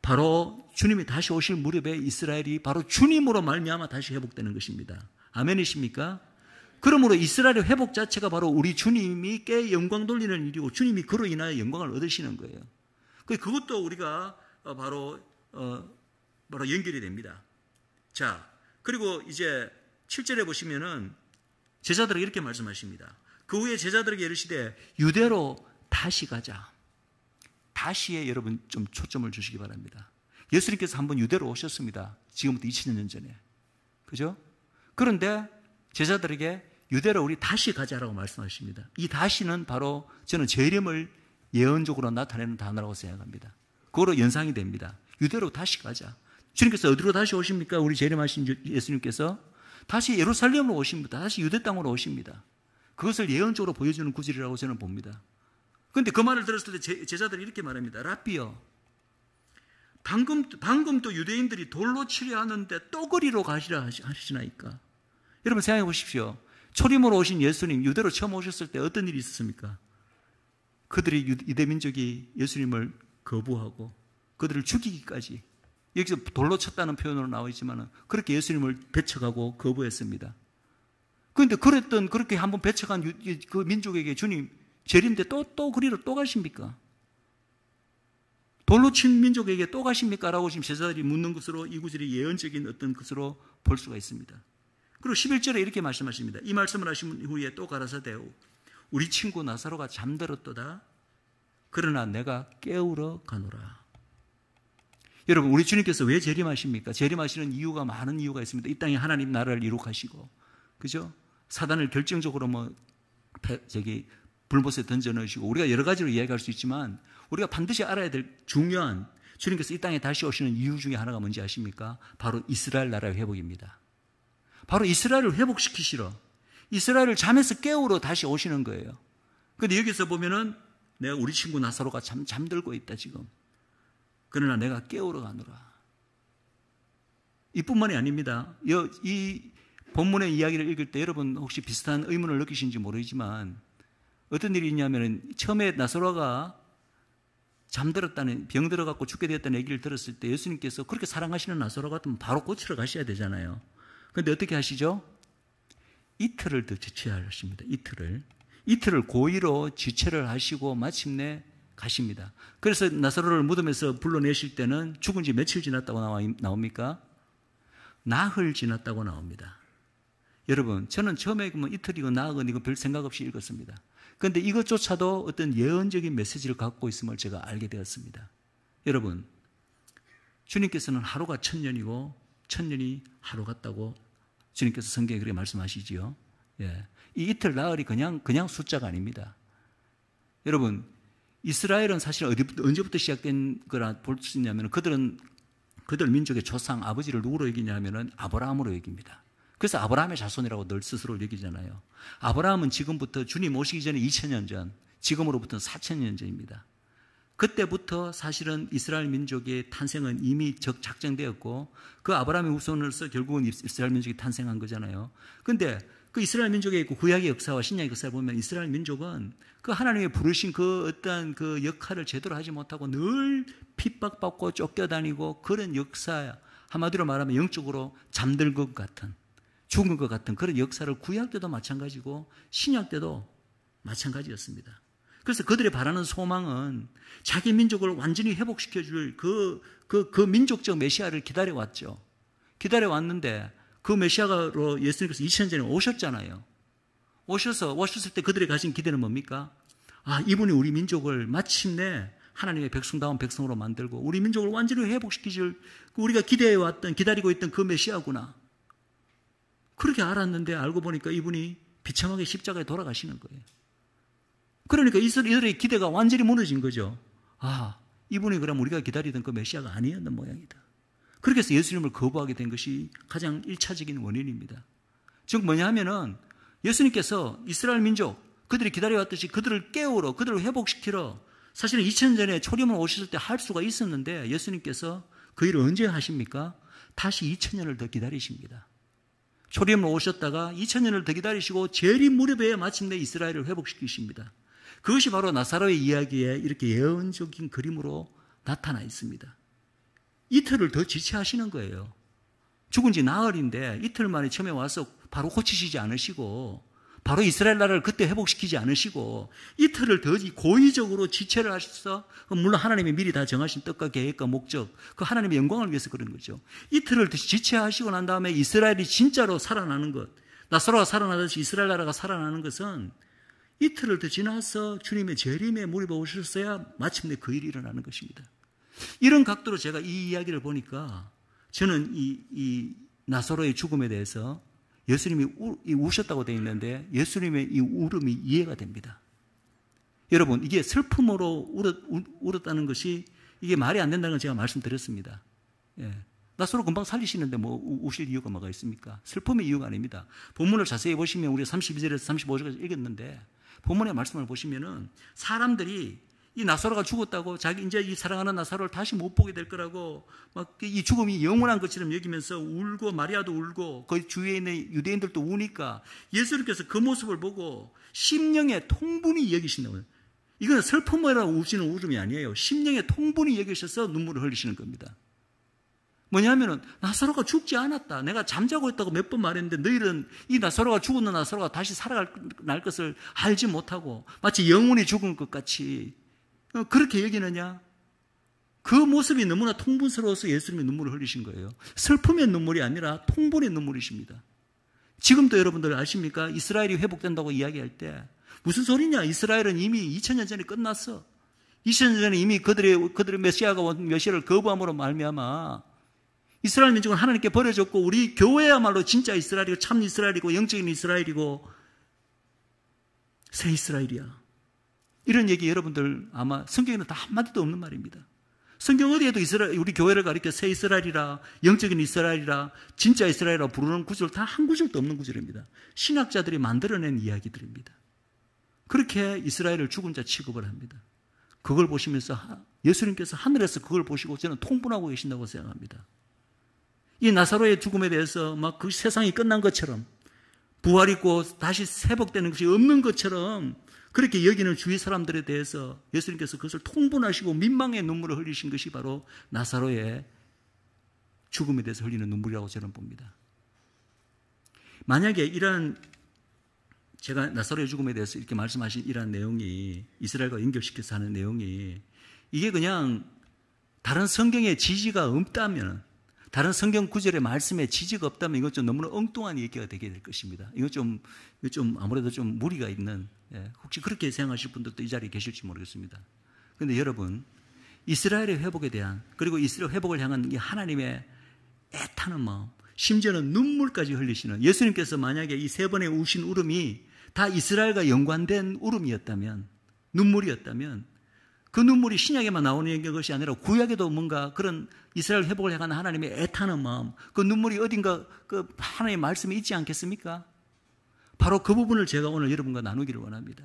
바로 주님이 다시 오실 무렵에 이스라엘이 바로 주님으로 말미암아 다시 회복되는 것입니다. 아멘이십니까? 그러므로 이스라엘의 회복 자체가 바로 우리 주님이께 영광 돌리는 일이고 주님이 그로 인하여 영광을 얻으시는 거예요. 그, 그것도 우리가 어, 바로 어, 바로 연결이 됩니다. 자, 그리고 이제 7절에 보시면은 제자들에게 이렇게 말씀하십니다. 그 후에 제자들에게 이르시되 유대로 다시 가자. 다시에 여러분 좀 초점을 주시기 바랍니다. 예수님께서 한 번 유대로 오셨습니다. 지금부터 2000년 전에. 그죠? 그런데 제자들에게 유대로 우리 다시 가자라고 말씀하십니다. 이 다시는 바로 저는 재림을 예언적으로 나타내는 단어라고 생각합니다. 그거로 연상이 됩니다. 유대로 다시 가자. 주님께서 어디로 다시 오십니까? 우리 재림하신 예수님께서 다시 예루살렘으로 오십니다. 다시 유대 땅으로 오십니다. 그것을 예언적으로 보여주는 구절이라고 저는 봅니다. 그런데 그 말을 들었을 때 제자들이 이렇게 말합니다. 라비어 방금, 방금 또 유대인들이 돌로 치려 하는데 또거리로 가시라 하시나이까. 여러분 생각해 보십시오. 초림으로 오신 예수님 유대로 처음 오셨을 때 어떤 일이 있었습니까? 그들이 대 민족이 예수님을 거부하고 그들을 죽이기까지 여기서 돌로 쳤다는 표현으로 나와 있지만 그렇게 예수님을 배척하고 거부했습니다. 그런데 그랬던 그렇게 한번 배척한 그 민족에게 주님 죄인데 또또 그리로 또 가십니까? 돌로 친 민족에게 또 가십니까? 라고 지금 제자들이 묻는 것으로 이 구절이 예언적인 어떤 것으로 볼 수가 있습니다. 그리고 11절에 이렇게 말씀하십니다. 이 말씀을 하신 후에 또 가라사대오 우리 친구 나사로가 잠들었도다. 그러나 내가 깨우러 가노라. 여러분 우리 주님께서 왜 재림하십니까? 재림하시는 이유가 많은 이유가 있습니다. 이 땅에 하나님 나라를 이룩하시고 그죠? 사단을 결정적으로 뭐 저기 불못에 던져 넣으시고 우리가 여러 가지로 이야기할 수 있지만 우리가 반드시 알아야 될 중요한 주님께서 이 땅에 다시 오시는 이유 중에 하나가 뭔지 아십니까? 바로 이스라엘 나라의 회복입니다. 바로 이스라엘을 회복시키시러 이스라엘을 잠에서 깨우러 다시 오시는 거예요. 근데 여기서 보면은 내가 우리 친구 나사로가 잠, 잠들고 있다 지금. 그러나 내가 깨우러 가느라 이뿐만이 아닙니다. 이 본문의 이야기를 읽을 때 여러분 혹시 비슷한 의문을 느끼신지 모르지만 어떤 일이 있냐면 처음에 나사로가 잠들었다는 병들어 갖고 죽게 되었다는 얘기를 들었을 때 예수님께서 그렇게 사랑하시는 나사로 같으면 바로 고치러 가셔야 되잖아요. 근데 어떻게 하시죠? 이틀을 더 지체하십니다. 이틀을. 이틀을 고의로 지체를 하시고 마침내 가십니다. 그래서 나사로를 무덤에서 불러내실 때는 죽은 지 며칠 지났다고 나옵니까? 나흘 지났다고 나옵니다. 여러분, 저는 처음에 뭐 이틀이고 나흘이고 별 생각 없이 읽었습니다. 그런데 이것조차도 어떤 예언적인 메시지를 갖고 있음을 제가 알게 되었습니다. 여러분, 주님께서는 하루가 천년이고 천년이 하루 같다고 주님께서 성경에 그렇게 말씀하시지요. 예. 이 이틀 나흘이 그냥 그냥 숫자가 아닙니다. 여러분 이스라엘은 사실 어디, 언제부터 시작된 거라 볼 수 있냐면 그들은 그들 민족의 조상 아버지를 누구로 여기냐면은 하 아브라함으로 여깁니다. 그래서 아브라함의 자손이라고 늘 스스로 여기잖아요. 아브라함은 지금부터 주님 오시기 전에 2 0년 0 0 전, 지금으로부터 는4 0 0 0년 전입니다. 그때부터 사실은 이스라엘 민족의 탄생은 이미 적 작정되었고 그 아브라함의 후손으로서 결국은 이스라엘 민족이 탄생한 거잖아요. 근데 그 이스라엘 민족의 그 구약의 역사와 신약의 역사를 보면 이스라엘 민족은 그 하나님의 부르신 그 어떤 그 역할을 제대로 하지 못하고 늘 핍박받고 쫓겨다니고 그런 역사 야 한마디로 말하면 영적으로 잠들 것 같은 죽은 것 같은 그런 역사를 구약 때도 마찬가지고 신약 때도 마찬가지였습니다. 그래서 그들이 바라는 소망은 자기 민족을 완전히 회복시켜 줄 그, 그, 그 민족적 메시아를 기다려왔죠. 기다려왔는데 그 메시아로 예수님께서 2000년 전에 오셨잖아요. 오셔서, 오셨을 때 그들이 가진 기대는 뭡니까? 아, 이분이 우리 민족을 마침내 하나님의 백성다운 백성으로 만들고 우리 민족을 완전히 회복시키실 그 우리가 기대해왔던, 기다리고 있던 그 메시아구나. 그렇게 알았는데 알고 보니까 이분이 비참하게 십자가에 돌아가시는 거예요. 그러니까 이들의 기대가 완전히 무너진 거죠. 아, 이분이 그럼 우리가 기다리던 그 메시아가 아니었던 모양이다. 그렇게 해서 예수님을 거부하게 된 것이 가장 1차적인 원인입니다. 즉 뭐냐 하면은 예수님께서 이스라엘 민족 그들이 기다려왔듯이 그들을 깨우러 그들을 회복시키러 사실은 2000년 전에 초림을 오셨을 때 할 수가 있었는데 예수님께서 그 일을 언제 하십니까? 다시 2000년을 더 기다리십니다. 초림을 오셨다가 2000년을 더 기다리시고 제리 무렵에 마침내 이스라엘을 회복시키십니다. 그것이 바로 나사로의 이야기에 이렇게 예언적인 그림으로 나타나 있습니다. 이틀을 더 지체하시는 거예요. 죽은 지 나흘인데 이틀 만에 처음에 와서 바로 고치시지 않으시고 바로 이스라엘 나라를 그때 회복시키지 않으시고 이틀을 더 고의적으로 지체를 하셔서 물론 하나님이 미리 다 정하신 뜻과 계획과 목적 그 하나님의 영광을 위해서 그런 거죠. 이틀을 더 지체하시고 난 다음에 이스라엘이 진짜로 살아나는 것 나사로가 살아나듯이 이스라엘 나라가 살아나는 것은 이틀을 더 지나서 주님의 재림에 몰입해 오셨어야 마침내 그 일이 일어나는 것입니다. 이런 각도로 제가 이 이야기를 보니까 저는 이, 이 나사로의 죽음에 대해서 예수님이 우, 우셨다고 되어 있는데 예수님의 이 울음이 이해가 됩니다. 여러분, 이게 슬픔으로 울었, 울었 다는 것이 이게 말이 안 된다는 걸 제가 말씀드렸습니다. 예. 나서로 금방 살리시는데 뭐 우실 이유가 뭐가 있습니까? 슬픔의 이유가 아닙니다. 본문을 자세히 보시면 우리 가 32절에서 35절까지 읽었는데 본문의 말씀을 보시면은 사람들이 이 나사로가 죽었다고 자기 이제 이 사랑하는 나사로를 다시 못 보게 될 거라고 막 이 죽음이 영원한 것처럼 여기면서 울고 마리아도 울고 거의 주위에 있는 유대인들도 우니까 예수님께서 그 모습을 보고 심령의 통분이 여기신다고요. 이건 슬픔이라 우시는 울음이 아니에요. 심령의 통분이 여기셔서 눈물을 흘리시는 겁니다. 뭐냐면은 나사로가 죽지 않았다. 내가 잠자고 있다고 몇 번 말했는데 너희는 이 나사로가 죽었는 나사로가 다시 살아날 것을 알지 못하고 마치 영혼이 죽은 것 같이 어, 그렇게 여기느냐? 그 모습이 너무나 통분스러워서 예수님이 눈물을 흘리신 거예요. 슬픔의 눈물이 아니라 통분의 눈물이십니다. 지금도 여러분들 아십니까? 이스라엘이 회복된다고 이야기할 때 무슨 소리냐? 이스라엘은 이미 2000년 전에 끝났어. 2000년 전에 이미 그들의 그들의 메시아가 온 메시아를 거부함으로 말미암아 이스라엘 민족은 하나님께 버려졌고 우리 교회야말로 진짜 이스라엘이고 참 이스라엘이고 영적인 이스라엘이고 새 이스라엘이야. 이런 얘기 여러분들 아마 성경에는 다 한마디도 없는 말입니다. 성경 어디에도 이스라엘, 우리 교회를 가리켜 새 이스라엘이라, 영적인 이스라엘이라, 진짜 이스라엘이라 부르는 구절 다 한 구절도 없는 구절입니다. 신학자들이 만들어낸 이야기들입니다. 그렇게 이스라엘을 죽은 자 취급을 합니다. 그걸 보시면서 예수님께서 하늘에서 그걸 보시고 저는 통분하고 계신다고 생각합니다. 이 나사로의 죽음에 대해서 막 그 세상이 끝난 것처럼 부활 있고 다시 회복되는 것이 없는 것처럼 그렇게 여기는 주위 사람들에 대해서 예수님께서 그것을 통분하시고 민망의 눈물을 흘리신 것이 바로 나사로의 죽음에 대해서 흘리는 눈물이라고 저는 봅니다. 만약에 이러한 제가 나사로의 죽음에 대해서 이렇게 말씀하신 이러한 내용이 이스라엘과 연결시켜서 하는 내용이 이게 그냥 다른 성경의 지지가 없다면 다른 성경 구절의 말씀에 지지가 없다면 이건 좀 너무나 엉뚱한 얘기가 되게 될 것입니다. 이건 좀, 이건 좀 아무래도 좀 무리가 있는, 예, 혹시 그렇게 생각하실 분들도 이 자리에 계실지 모르겠습니다. 그런데 여러분, 이스라엘의 회복에 대한, 그리고 이스라엘 회복을 향한 하나님의 애타는 마음, 심지어는 눈물까지 흘리시는 예수님께서 만약에 이 세 번의 우신 울음이 다 이스라엘과 연관된 울음이었다면, 눈물이었다면, 그 눈물이 신약에만 나오는 것이 아니라 구약에도 뭔가 그런 이스라엘 회복을 해가는 하나님의 애타는 마음, 그 눈물이 어딘가 그 하나님의 말씀이 있지 않겠습니까? 바로 그 부분을 제가 오늘 여러분과 나누기를 원합니다.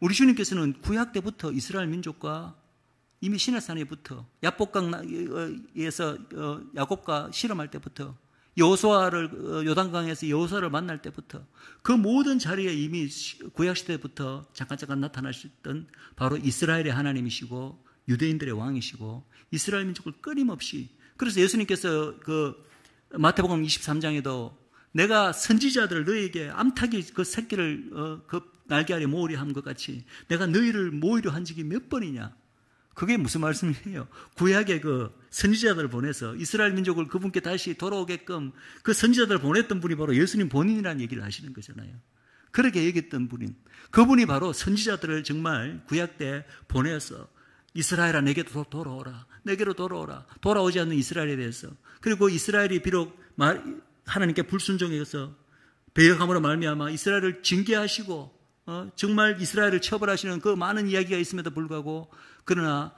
우리 주님께서는 구약 때부터 이스라엘 민족과 이미 신의 산에부터 야복강에서 어, 야곱과 실험할 때부터 요소아를 어, 요단강에서 요소아를 만날 때부터 그 모든 자리에 이미 구약 시대부터 잠깐 잠깐 나타나셨던 바로 이스라엘의 하나님이시고 유대인들의 왕이시고 이스라엘 민족을 끊임없이 그래서 예수님께서 그 마태복음 23장에도 내가 선지자들 너에게 암탉이 그 새끼를 어, 그 날개 아래 모으려 함것 같이 내가 너희를 모으려 한 적이 몇 번이냐 그게 무슨 말씀이에요? 구약의 그 선지자들 을 보내서 이스라엘 민족을 그분께 다시 돌아오게끔 그 선지자들 을 보냈던 분이 바로 예수님 본인이라는 얘기를 하시는 거잖아요. 그렇게 얘기했던 분인 그분이 바로 선지자들을 정말 구약 때 보내서 이스라엘아 내게도 돌아오라. 내게로 돌아오라. 돌아오지 않는 이스라엘에 대해서. 그리고 그 이스라엘이 비록 하나님께 불순종해서 배역함으로 말미암아 이스라엘을 징계하시고 어, 정말 이스라엘을 처벌하시는 그 많은 이야기가 있음에도 불구하고 그러나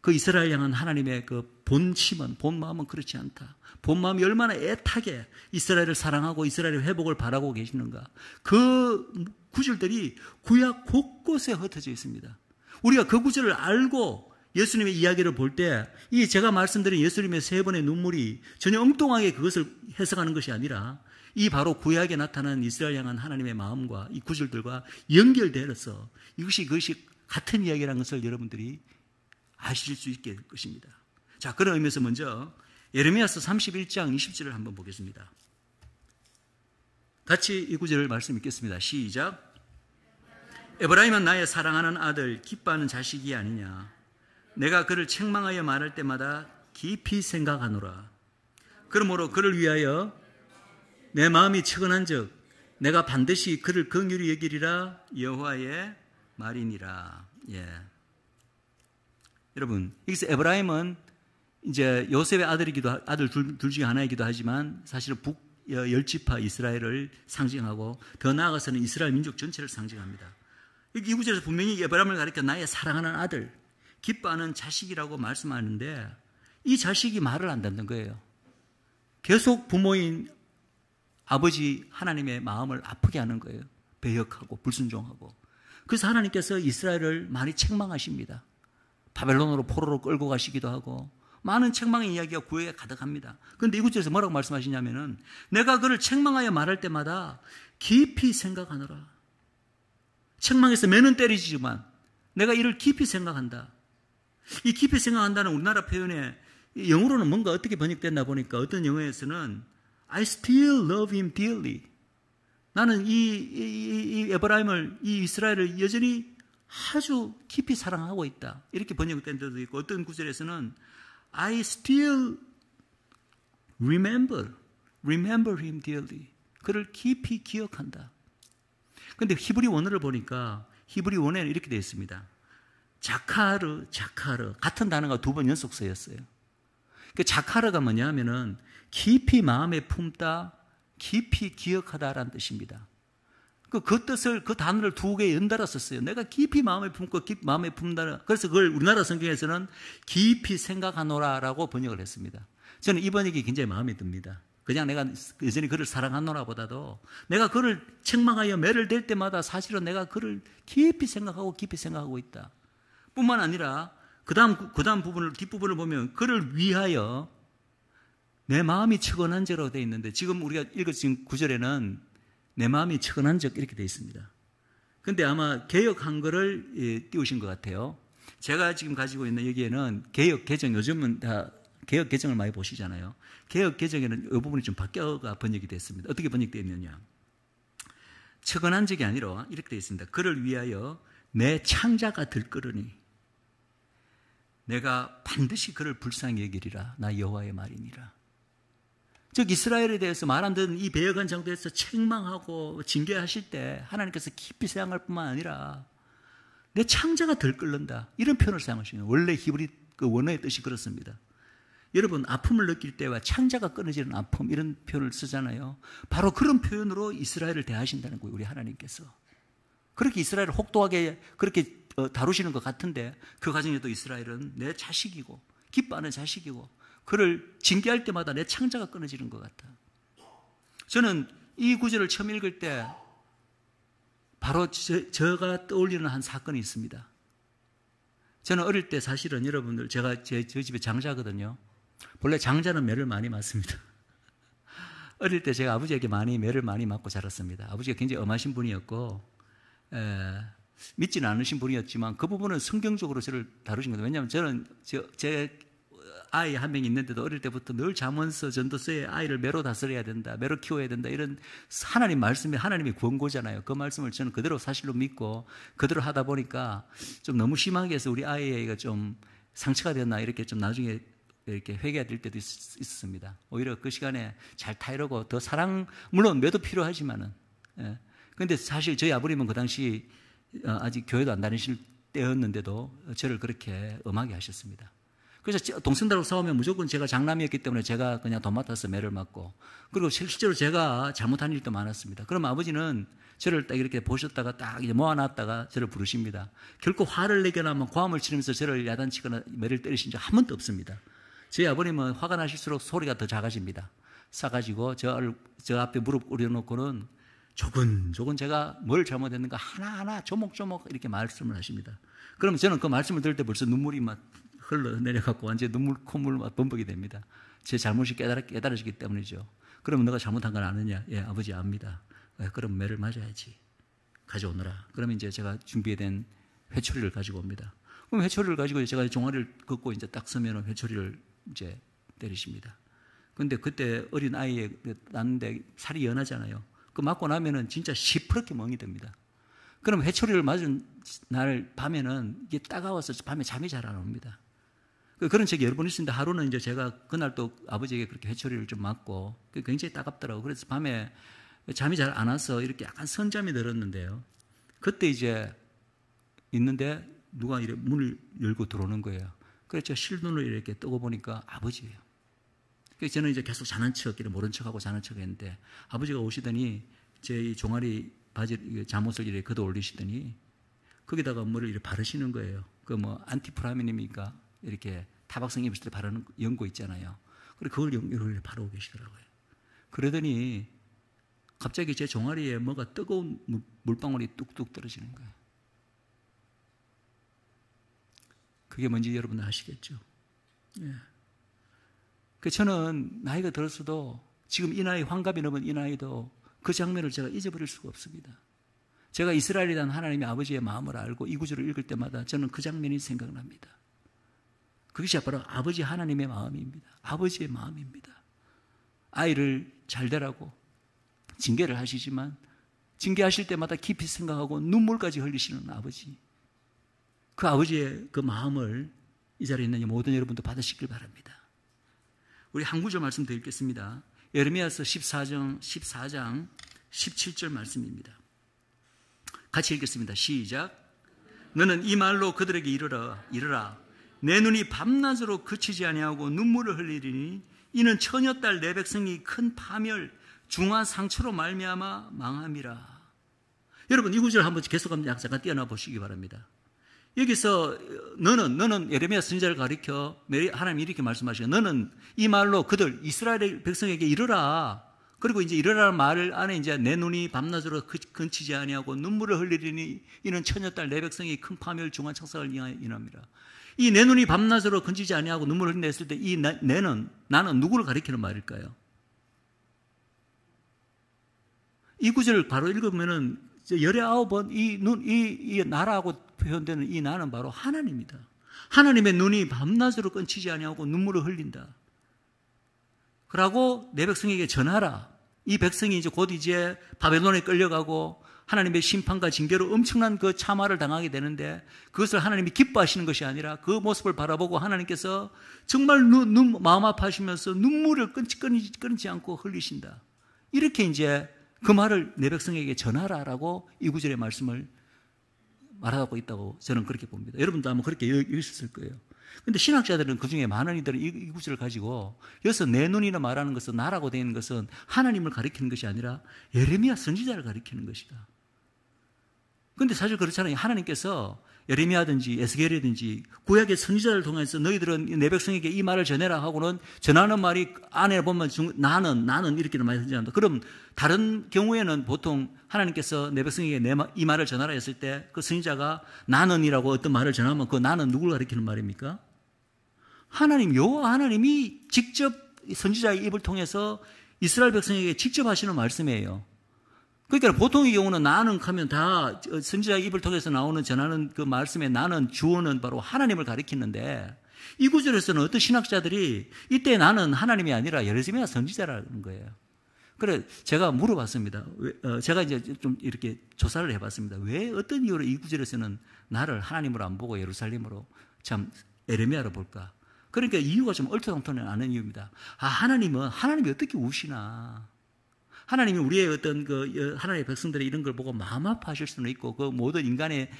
그 이스라엘 향한 하나님의 그 본심은 본 마음은 그렇지 않다. 본 마음이 얼마나 애타게 이스라엘을 사랑하고 이스라엘의 회복을 바라고 계시는가. 그 구절들이 구약 곳곳에 흩어져 있습니다. 우리가 그 구절을 알고 예수님의 이야기를 볼 때 이 제가 말씀드린 예수님의 세 번의 눈물이 전혀 엉뚱하게 그것을 해석하는 것이 아니라 이 바로 구약에 나타난 이스라엘 향한 하나님의 마음과 이 구절들과 연결되어서 이것이 그것이 같은 이야기라는 것을 여러분들이 아실 수 있게 될 것입니다. 자, 그런 의미에서 먼저 예레미야서 31장 20절을 한번 보겠습니다. 같이 이 구절을 말씀 읽겠습니다. 시작. 에브라임은 나의 사랑하는 아들, 기뻐하는 자식이 아니냐. 내가 그를 책망하여 말할 때마다 깊이 생각하노라. 그러므로 그를 위하여 내 마음이 측은한 즉 내가 반드시 그를 긍휼히 여기리라 여호와의 말이니라. 예. 여러분, 여기서 에브라임은 이제 요셉의 아들이기도 아들 둘, 둘 중에 하나이기도 하지만 사실은 북 열지파 이스라엘을 상징하고 더 나아가서는 이스라엘 민족 전체를 상징합니다. 이 구절에서 분명히 에브라임을 가리켜 나의 사랑하는 아들, 기뻐하는 자식이라고 말씀하는데 이 자식이 말을 안다는 거예요. 계속 부모인 아버지 하나님의 마음을 아프게 하는 거예요. 배역하고 불순종하고 그래서 하나님께서 이스라엘을 많이 책망하십니다. 바벨론으로 포로로 끌고 가시기도 하고 많은 책망의 이야기가 구역에 가득합니다. 그런데 이곳에서 뭐라고 말씀하시냐면은 내가 그를 책망하여 말할 때마다 깊이 생각하느라책망에서 매는 때리지만 내가 이를 깊이 생각한다. 이 깊이 생각한다는 우리나라 표현에 영어로는 뭔가 어떻게 번역됐나 보니까 어떤 영어에서는 I still love him dearly. 나는 이, 이, 이 에브라임을, 이 이스라엘을 여전히 아주 깊이 사랑하고 있다. 이렇게 번역된 데도 있고 어떤 구절에서는 I still remember, remember him dearly. 그를 깊이 기억한다. 근데 히브리 원어를 보니까 히브리 원에는 이렇게 되어 있습니다. 자카르, 자카르. 같은 단어가 두 번 연속 쓰였어요. 그 자카르가 뭐냐 하면은 깊이 마음에 품다, 깊이 기억하다라는 뜻입니다. 그, 그 뜻을, 그 단어를 두 개 연달아 썼어요. 내가 깊이 마음에 품고, 깊이 마음에 품다. 그래서 그걸 우리나라 성경에서는 깊이 생각하노라라고 번역을 했습니다. 저는 이 번역이 굉장히 마음에 듭니다. 그냥 내가 여전히 그를 사랑하노라 보다도 내가 그를 책망하여 매를 댈 때마다 사실은 내가 그를 깊이 생각하고 깊이 생각하고 있다. 뿐만 아니라 그 다음, 그 다음 부분을, 뒷부분을 보면 그를 위하여 내 마음이 측은한 자로 되어 있는데 지금 우리가 읽어진 구절에는 내 마음이 측은한 적 이렇게 되어 있습니다. 근데 아마 개혁 한글을 예, 띄우신 것 같아요. 제가 지금 가지고 있는 여기에는 개혁 개정 요즘은 다 개혁 개정을 많이 보시잖아요. 개혁 개정에는 이 부분이 좀 바뀌어가 번역이 됐습니다. 어떻게 번역되어 있느냐? 측은한 적이 아니라 이렇게 되어 있습니다. 그를 위하여 내 창자가 들끓으니 내가 반드시 그를 불쌍히 여기리라 나 여호와의 말이니라. 즉 이스라엘에 대해서 말안 듣는 이 배역한 정도에서 책망하고 징계하실 때 하나님께서 깊이 생각할 뿐만 아니라 내 창자가 덜 끓는다 이런 표현을 사용하시는 원래 히브리 그 원어의 뜻이 그렇습니다. 여러분 아픔을 느낄 때와 창자가 끊어지는 아픔 이런 표현을 쓰잖아요. 바로 그런 표현으로 이스라엘을 대하신다는 거예요. 우리 하나님께서 그렇게 이스라엘을 혹독하게 그렇게 어, 다루시는 것 같은데 그 과정에도 이스라엘은 내 자식이고 기뻐하는 자식이고 그를 징계할 때마다 내 창자가 끊어지는 것 같아. 저는 이 구절을 처음 읽을 때 바로 저, 가 떠올리는 한 사건이 있습니다. 저는 어릴 때 사실은 여러분들 제가 제, 저 집에 장자거든요. 원래 장자는 매를 많이 맞습니다. 어릴 때 제가 아버지에게 많이 매를 많이 맞고 자랐습니다. 아버지가 굉장히 엄하신 분이었고 에, 믿지는 않으신 분이었지만 그 부분은 성경적으로 저를 다루신 거죠. 왜냐하면 저는 제, 제 아이 한 명 있는데도 어릴 때부터 늘 자문서 전도서에 아이를 매로 다스려야 된다, 매로 키워야 된다 이런 하나님 말씀이 하나님의 권고잖아요. 그 말씀을 저는 그대로 사실로 믿고 그대로 하다 보니까 좀 너무 심하게 해서 우리 아이가 좀 상처가 되었나 이렇게 좀 나중에 이렇게 회개될 때도 있, 었습니다 오히려 그 시간에 잘 타이르고 더 사랑 물론 매도 필요하지만은. 예. 근데 사실 저희 아버님은 그 당시 어, 아직 교회도 안 다니실 때였는데도 저를 그렇게 엄하게 하셨습니다. 그래서 동생들하고 싸우면 무조건 제가 장남이었기 때문에 제가 그냥 도 맡아서 매를 맞고 그리고 실제로 제가 잘못한 일도 많았습니다. 그럼 아버지는 저를 딱 이렇게 보셨다가 딱 이제 모아놨다가 저를 부르십니다. 결코 화를 내거나 하면 뭐 고함을 치면서 르 저를 야단치거나 매를 때리신 적 한 번도 없습니다. 저희 아버님은 화가 나실수록 소리가 더 작아집니다. 싸가지고 저, 를저 앞에 무릎 꿇여놓고는 조금 조금 제가 뭘 잘못했는가 하나하나 조목조목 이렇게 말씀을 하십니다. 그럼 저는 그 말씀을 들을 때 벌써 눈물이 막 흘러내려갖고 완전히 눈물, 콧물 막 범벅이 됩니다. 제 잘못이 깨달아, 깨달아지기 때문이죠. 그러면 너가 잘못한 건 아느냐? 예, 아버지 압니다. 예, 그럼 매를 맞아야지. 가져오느라 그러면 이제 제가 준비된 회초리를 가지고 옵니다. 그럼 회초리를 가지고 제가 종아리를 걷고 이제 딱 서면 회초리를 이제 때리십니다. 근데 그때 어린 아이에 그 낳는데 살이 연하잖아요. 그 맞고 나면은 진짜 시퍼렇게 멍이 듭니다. 그럼 회초리를 맞은 날 밤에는 이게 따가워서 밤에 잠이 잘 안 옵니다. 그, 그런 책이 여러 번있습는데 하루는 이제 제가 그날 또 아버지에게 그렇게 해초리를 좀 맞고 굉장히 따갑더라고요. 그래서 밤에 잠이 잘 안 와서 이렇게 약간 선잠이 들었는데요. 그때 이제 있는데 누가 이래 문을 열고 들어오는 거예요. 그래서 제가 실눈을 이렇게 뜨고 보니까 아버지예요. 그래서 저는 이제 계속 자는 척, 모른 척하고 자는 척 했는데 아버지가 오시더니 제 이 종아리 바지, 잠옷을 이렇게 걷어 올리시더니 거기다가 뭐를 이렇게 바르시는 거예요. 그 뭐 안티프라민입니까? 이렇게 타박성 예비시대 바라는 연고 있잖아요. 그리고 그걸 연고를 바르고 계시더라고요. 그러더니 갑자기 제 종아리에 뭐가 뜨거운 물방울이 뚝뚝 떨어지는 거예요. 그게 뭔지 여러분 아시겠죠? 예. 그 저는 나이가 들었어도 지금 이 나이 환갑이 넘은 이 나이도 그 장면을 제가 잊어버릴 수가 없습니다. 제가 이스라엘이라 하나님의 아버지의 마음을 알고 이 구절을 읽을 때마다 저는 그 장면이 생각납니다. 그것이 바로 아버지 하나님의 마음입니다. 아버지의 마음입니다. 아이를 잘 되라고 징계를 하시지만 징계하실 때마다 깊이 생각하고 눈물까지 흘리시는 아버지. 그 아버지의 그 마음을 이 자리에 있는 모든 여러분도 받으시길 바랍니다. 우리 한 구절 말씀 드리겠습니다. 예레미야서 14장 14장 17절 말씀입니다. 같이 읽겠습니다. 시작. 너는 이 말로 그들에게 이르라 이르라 내 눈이 밤낮으로 그치지 아니하고 눈물을 흘리리니 이는 처녀딸 내 백성이 큰 파멸 중한 상처로 말미암아 망함이라. 여러분 이 구절 한번 계속 한번 잠깐 뛰어나 보시기 바랍니다. 여기서 너는 너는 예레미야 선지자를 가리켜 하나님 이렇게 말씀하시고 너는 이 말로 그들 이스라엘 백성에게 이르라. 그리고 이제 이러라는 말을 안에 이제 내 눈이 밤낮으로 그, 근치지 아니하고 눈물을 흘리리니 이는 처녀딸 내 백성이 큰 파멸 중한 창사를 인함이라. 이내 눈이 밤낮으로 건지지 아니하고 눈물을 흘렸을 때 이 내는 나는 누구를 가리키는 말일까요? 이 구절을 바로 읽으면은 열아홉 번 이 눈, 이, 이 나라고 표현되는 이 나는 바로 하나님이다. 하나님의 눈이 밤낮으로 끊치지 아니하고 눈물을 흘린다. 그러고 내 백성에게 전하라. 이 백성이 이제 곧 이제 바벨론에 끌려가고 하나님의 심판과 징계로 엄청난 그 참화를 당하게 되는데 그것을 하나님이 기뻐하시는 것이 아니라 그 모습을 바라보고 하나님께서 정말 눈, 눈 마음 아파하시면서 눈물을 끊지끊지 끊지 않고 흘리신다. 이렇게 이제 그 말을 내 백성에게 전하라라고 이 구절의 말씀을 말하고 있다고 저는 그렇게 봅니다. 여러분도 아마 그렇게 읽으셨을 거예요. 근데 신학자들은 그 중에 많은 이들은 이, 이 구절을 가지고 여기서 내눈이나 말하는 것은 나라고 되는 것은 하나님을 가리키는 것이 아니라 예레미야 선지자를 가리키는 것이다. 근데 사실 그렇잖아요. 하나님께서 예레미야든지 에스겔이든지 구약의 선지자를 통해서 너희들은 내 백성에게 이 말을 전해라 하고는 전하는 말이 안에 보면 중, 나는 나는 이렇게 많이 전한다. 그럼 다른 경우에는 보통 하나님께서 내 백성에게 내, 이 말을 전하라 했을 때 그 선지자가 나는이라고 어떤 말을 전하면 그 나는 누구를 가리키는 말입니까? 하나님 여호와 하나님이 직접 선지자의 입을 통해서 이스라엘 백성에게 직접 하시는 말씀이에요. 그러니까 보통의 경우는 나는 하면 다 어, 선지자 입을 통해서 나오는 전하는 그 말씀에 나는 주어는 바로 하나님을 가리키는데 이 구절에서는 어떤 신학자들이 이때 나는 하나님이 아니라 예루살렘의 선지자라는 거예요. 그래 제가 물어봤습니다. 어, 제가 이제 좀 이렇게 조사를 해봤습니다. 왜 어떤 이유로 이 구절에서는 나를 하나님으로 안 보고 예루살렘으로 참 에레미야로 볼까? 그러니까 이유가 좀 얼토당토는 않은 이유입니다. 아 하나님은 하나님이 어떻게 우시나? 하나님이 우리의 어떤 그 어, 하나님의 백성들의 이런 걸 보고 마음 아파하실 수는 있고 그 모든 인간의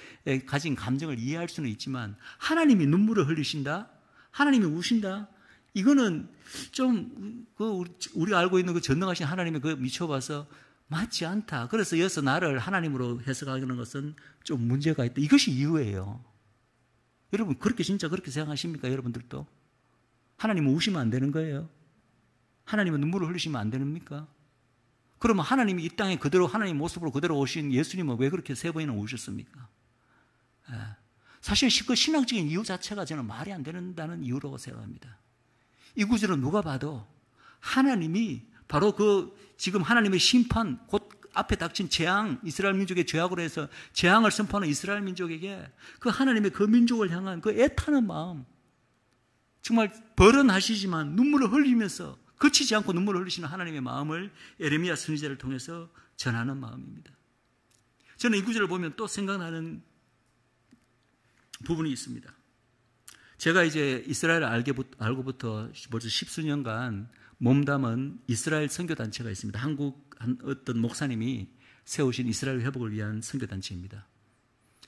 가진 감정을 이해할 수는 있지만 하나님이 눈물을 흘리신다? 하나님이 우신다? 이거는 좀 그 우리 알고 있는 그 전능하신 하나님의 그 미쳐봐서 맞지 않다. 그래서 여기서 나를 하나님으로 해석하는 것은 좀 문제가 있다. 이것이 이유예요. 여러분 그렇게 진짜 그렇게 생각하십니까? 여러분들도 하나님은 우시면 안 되는 거예요. 하나님은 눈물을 흘리시면 안 되는 겁니까? 그러면 하나님이 이 땅에 그대로 하나님 모습으로 그대로 오신 예수님은 왜 그렇게 세 번이나 오셨습니까? 예. 사실 그 신학적인 이유 자체가 저는 말이 안 되는다는 이유라고 생각합니다. 이 구절은 누가 봐도 하나님이 바로 그 지금 하나님의 심판 곧 앞에 닥친 재앙 이스라엘 민족의 죄악으로 해서 재앙을 선포하는 이스라엘 민족에게 그 하나님의 그 민족을 향한 그 애타는 마음 정말 벌은 하시지만 눈물을 흘리면서 그치지 않고 눈물을 흘리시는 하나님의 마음을 에레미야 선지자를 통해서 전하는 마음입니다. 저는 이 구절을 보면 또 생각나는 부분이 있습니다. 제가 이제 이스라엘을 알고부터 벌써 십수년간 몸담은 이스라엘 선교단체가 있습니다. 한국 한 어떤 목사님이 세우신 이스라엘 회복을 위한 선교단체입니다.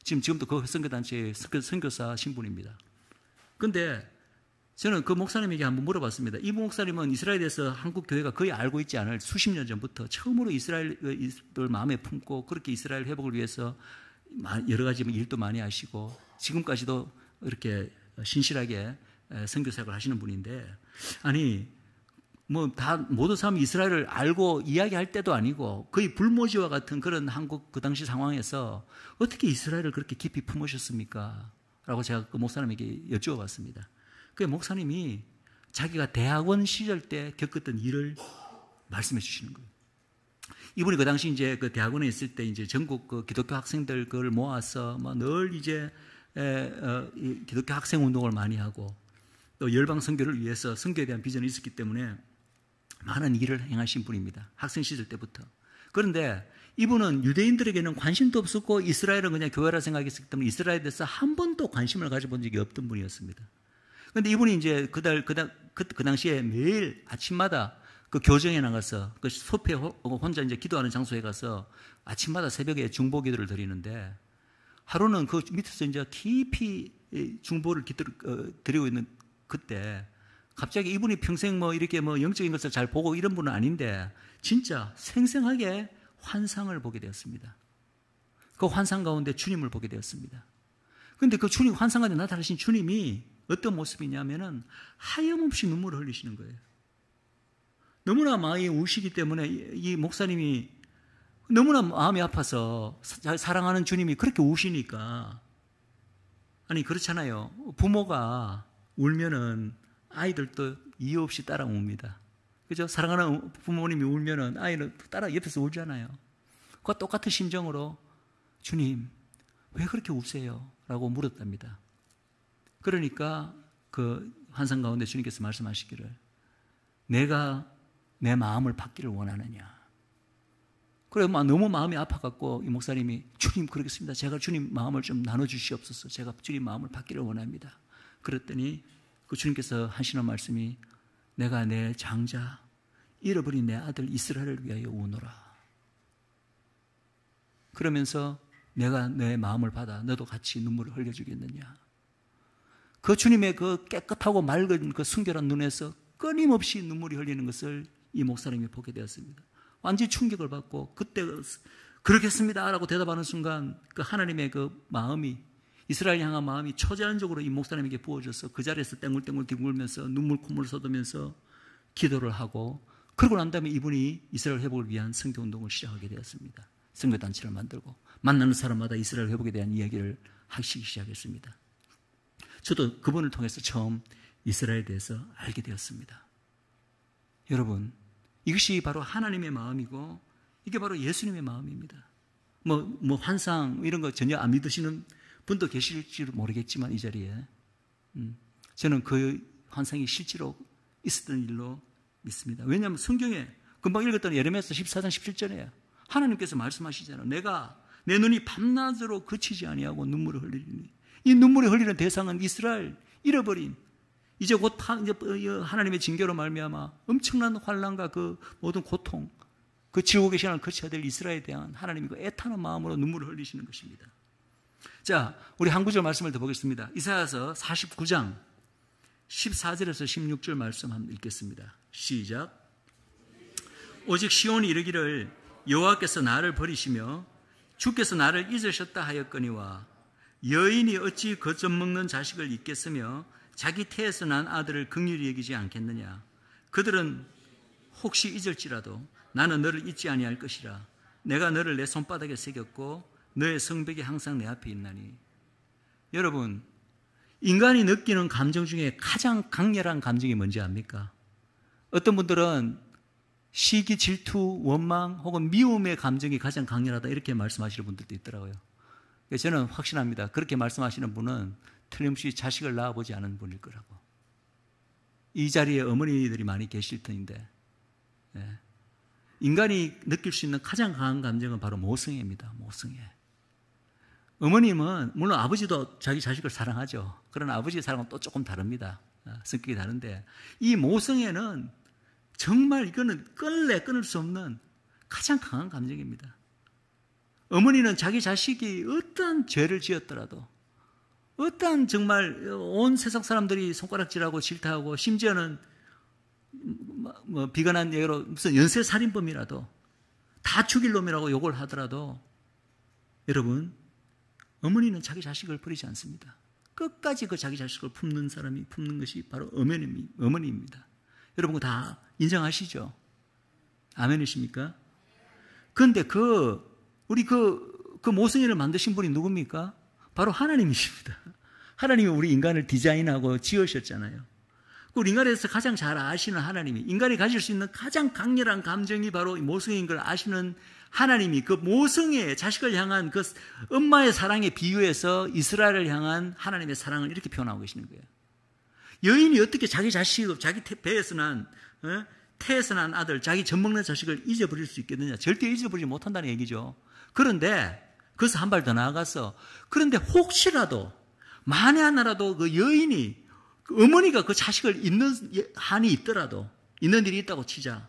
지금, 지금도 그 선교단체의 선교, 선교사 신분입니다. 근데 저는 그 목사님에게 한번 물어봤습니다. 이 목사님은 이스라엘에서 한국 교회가 거의 알고 있지 않을 수십 년 전부터 처음으로 이스라엘을 어, 마음에 품고 그렇게 이스라엘 회복을 위해서 여러 가지 뭐 일도 많이 하시고 지금까지도 이렇게 신실하게 선교사역을 하시는 분인데 아니 뭐 다 모든 사람이 이스라엘을 알고 이야기할 때도 아니고 거의 불모지와 같은 그런 한국 그 당시 상황에서 어떻게 이스라엘을 그렇게 깊이 품으셨습니까? 라고 제가 그 목사님에게 여쭈어봤습니다. 그 목사님이 자기가 대학원 시절 때 겪었던 일을 말씀해 주시는 거예요. 이분이 그 당시 이제 그 대학원에 있을 때 이제 전국 그 기독교 학생들 그걸 모아서 막늘 뭐 이제 에, 어, 기독교 학생 운동을 많이 하고 또 열방 선교를 위해서 선교에 대한 비전이 있었기 때문에 많은 일을 행하신 분입니다. 학생 시절 때부터. 그런데 이분은 유대인들에게는 관심도 없었고 이스라엘은 그냥 교회라 생각했기 때문에 이스라엘에 대해서 한 번도 관심을 가져본 적이 없던 분이었습니다. 근데 이분이 이제 그달 그당 그, 그 당시에 매일 아침마다 그 교정에 나가서 그 소폐 어, 혼자 이제 기도하는 장소에 가서 아침마다 새벽에 중보 기도를 드리는데 하루는 그 밑에서 이제 깊이 중보를 기도 어, 드리고 있는 그때 갑자기 이분이 평생 뭐 이렇게 뭐 영적인 것을 잘 보고 이런 분은 아닌데 진짜 생생하게 환상을 보게 되었습니다. 그 환상 가운데 주님을 보게 되었습니다. 근데 그 주님 환상 가운데 나타나신 주님이 어떤 모습이냐면은 하염없이 눈물을 흘리시는 거예요. 너무나 많이 우시기 때문에 이 목사님이 너무나 마음이 아파서 사랑하는 주님이 그렇게 우시니까 아니 그렇잖아요. 부모가 울면은 아이들도 이유 없이 따라옵니다. 그죠? 사랑하는 부모님이 울면은 아이는 따라 옆에서 울잖아요. 그와 똑같은 심정으로 주님 왜 그렇게 우세요? 라고 물었답니다. 그러니까 그 환상 가운데 주님께서 말씀하시기를 내가 내 마음을 받기를 원하느냐. 그래, 너무 마음이 아파갖고 이 목사님이 주님 그러겠습니다. 제가 주님 마음을 좀 나눠주시옵소서. 제가 주님 마음을 받기를 원합니다. 그랬더니 그 주님께서 하시는 말씀이 내가 내 장자, 잃어버린 내 아들 이스라엘을 위하여 우노라. 그러면서 내가 내 마음을 받아 너도 같이 눈물을 흘려주겠느냐. 그 주님의 그 깨끗하고 맑은 그 순결한 눈에서 끊임없이 눈물이 흘리는 것을 이 목사님이 보게 되었습니다. 완전히 충격을 받고 그때 그렇겠습니다라고 대답하는 순간 그 하나님의 그 마음이 이스라엘 향한 마음이 초자연적으로 이 목사님에게 부어져서 그 자리에서 땡굴땡굴 기울면서 눈물 콧물 쏟으면서 기도를 하고 그러고 난 다음에 이분이 이스라엘 회복을 위한 선교 운동을 시작하게 되었습니다. 선교 단체를 만들고 만나는 사람마다 이스라엘 회복에 대한 이야기를 하시기 시작했습니다. 저도 그분을 통해서 처음 이스라엘에 대해서 알게 되었습니다. 여러분, 이것이 바로 하나님의 마음이고 이게 바로 예수님의 마음입니다. 뭐, 뭐 환상 이런 거 전혀 안 믿으시는 분도 계실지 모르겠지만 이 자리에 음, 저는 그 환상이 실제로 있었던 일로 믿습니다. 왜냐하면 성경에 금방 읽었던 예레미야서 14장 17절에 하나님께서 말씀하시잖아요. 내가 내 눈이 밤낮으로 그치지 아니하고 눈물을 흘리니 이 눈물이 흘리는 대상은 이스라엘 잃어버린 이제 곧 뭐, 하나님의 징계로 말미암아 엄청난 환란과 그 모든 고통 그 지옥의 시간을 거쳐야 될 이스라엘에 대한 하나님이 그 애타는 마음으로 눈물을 흘리시는 것입니다. 자, 우리 한 구절 말씀을 더 보겠습니다. 이사야서 49장 14절에서 16절 말씀 한번 읽겠습니다. 시작. 오직 시온이 이르기를 여호와께서 나를 버리시며 주께서 나를 잊으셨다 하였거니와 여인이 어찌 거점 먹는 자식을 잊겠으며 자기 태에서 난 아들을 극률히 여기지 않겠느냐 그들은 혹시 잊을지라도 나는 너를 잊지 아니할 것이라 내가 너를 내 손바닥에 새겼고 너의 성벽이 항상 내 앞에 있나니 여러분 인간이 느끼는 감정 중에 가장 강렬한 감정이 뭔지 압니까? 어떤 분들은 시기, 질투, 원망 혹은 미움의 감정이 가장 강렬하다 이렇게 말씀하시는 분들도 있더라고요. 저는 확신합니다. 그렇게 말씀하시는 분은 틀림없이 자식을 낳아보지 않은 분일 거라고. 이 자리에 어머니들이 많이 계실 텐데, 예. 인간이 느낄 수 있는 가장 강한 감정은 바로 모성애입니다. 모성애. 어머님은, 물론 아버지도 자기 자식을 사랑하죠. 그러나 아버지의 사랑은 또 조금 다릅니다. 아, 성격이 다른데, 이 모성애는 정말 이거는 끊을래 끊을 수 없는 가장 강한 감정입니다. 어머니는 자기 자식이 어떠한 죄를 지었더라도 어떠한 정말 온 세상 사람들이 손가락질하고 질타하고 심지어는 뭐, 뭐 비관한 예로 무슨 연쇄 살인범이라도 다 죽일 놈이라고 욕을 하더라도 여러분 어머니는 자기 자식을 버리지 않습니다. 끝까지 그 자기 자식을 품는 사람이 품는 것이 바로 어머니, 어머니입니다. 여러분 다 인정하시죠? 아멘이십니까? 그런데 그 우리 그, 그 모성애를 만드신 분이 누굽니까? 바로 하나님이십니다. 하나님이 우리 인간을 디자인하고 지으셨잖아요. 그 인간에서 가장 잘 아시는 하나님이 인간이 가질 수 있는 가장 강렬한 감정이 바로 모성애인 걸 아시는 하나님이 그 모성애 자식을 향한 그 엄마의 사랑에 비유해서 이스라엘을 향한 하나님의 사랑을 이렇게 표현하고 계시는 거예요. 여인이 어떻게 자기 자식, 자기 배에서 난 어? 태에서 난 아들, 자기 젖먹는 자식을 잊어버릴 수 있겠느냐? 절대 잊어버리지 못한다는 얘기죠. 그런데 그래서 한 발 더 나아가서 그런데 혹시라도 만에 하나라도 그 여인이 그 어머니가 그 자식을 있는 한이 있더라도 있는 일이 있다고 치자.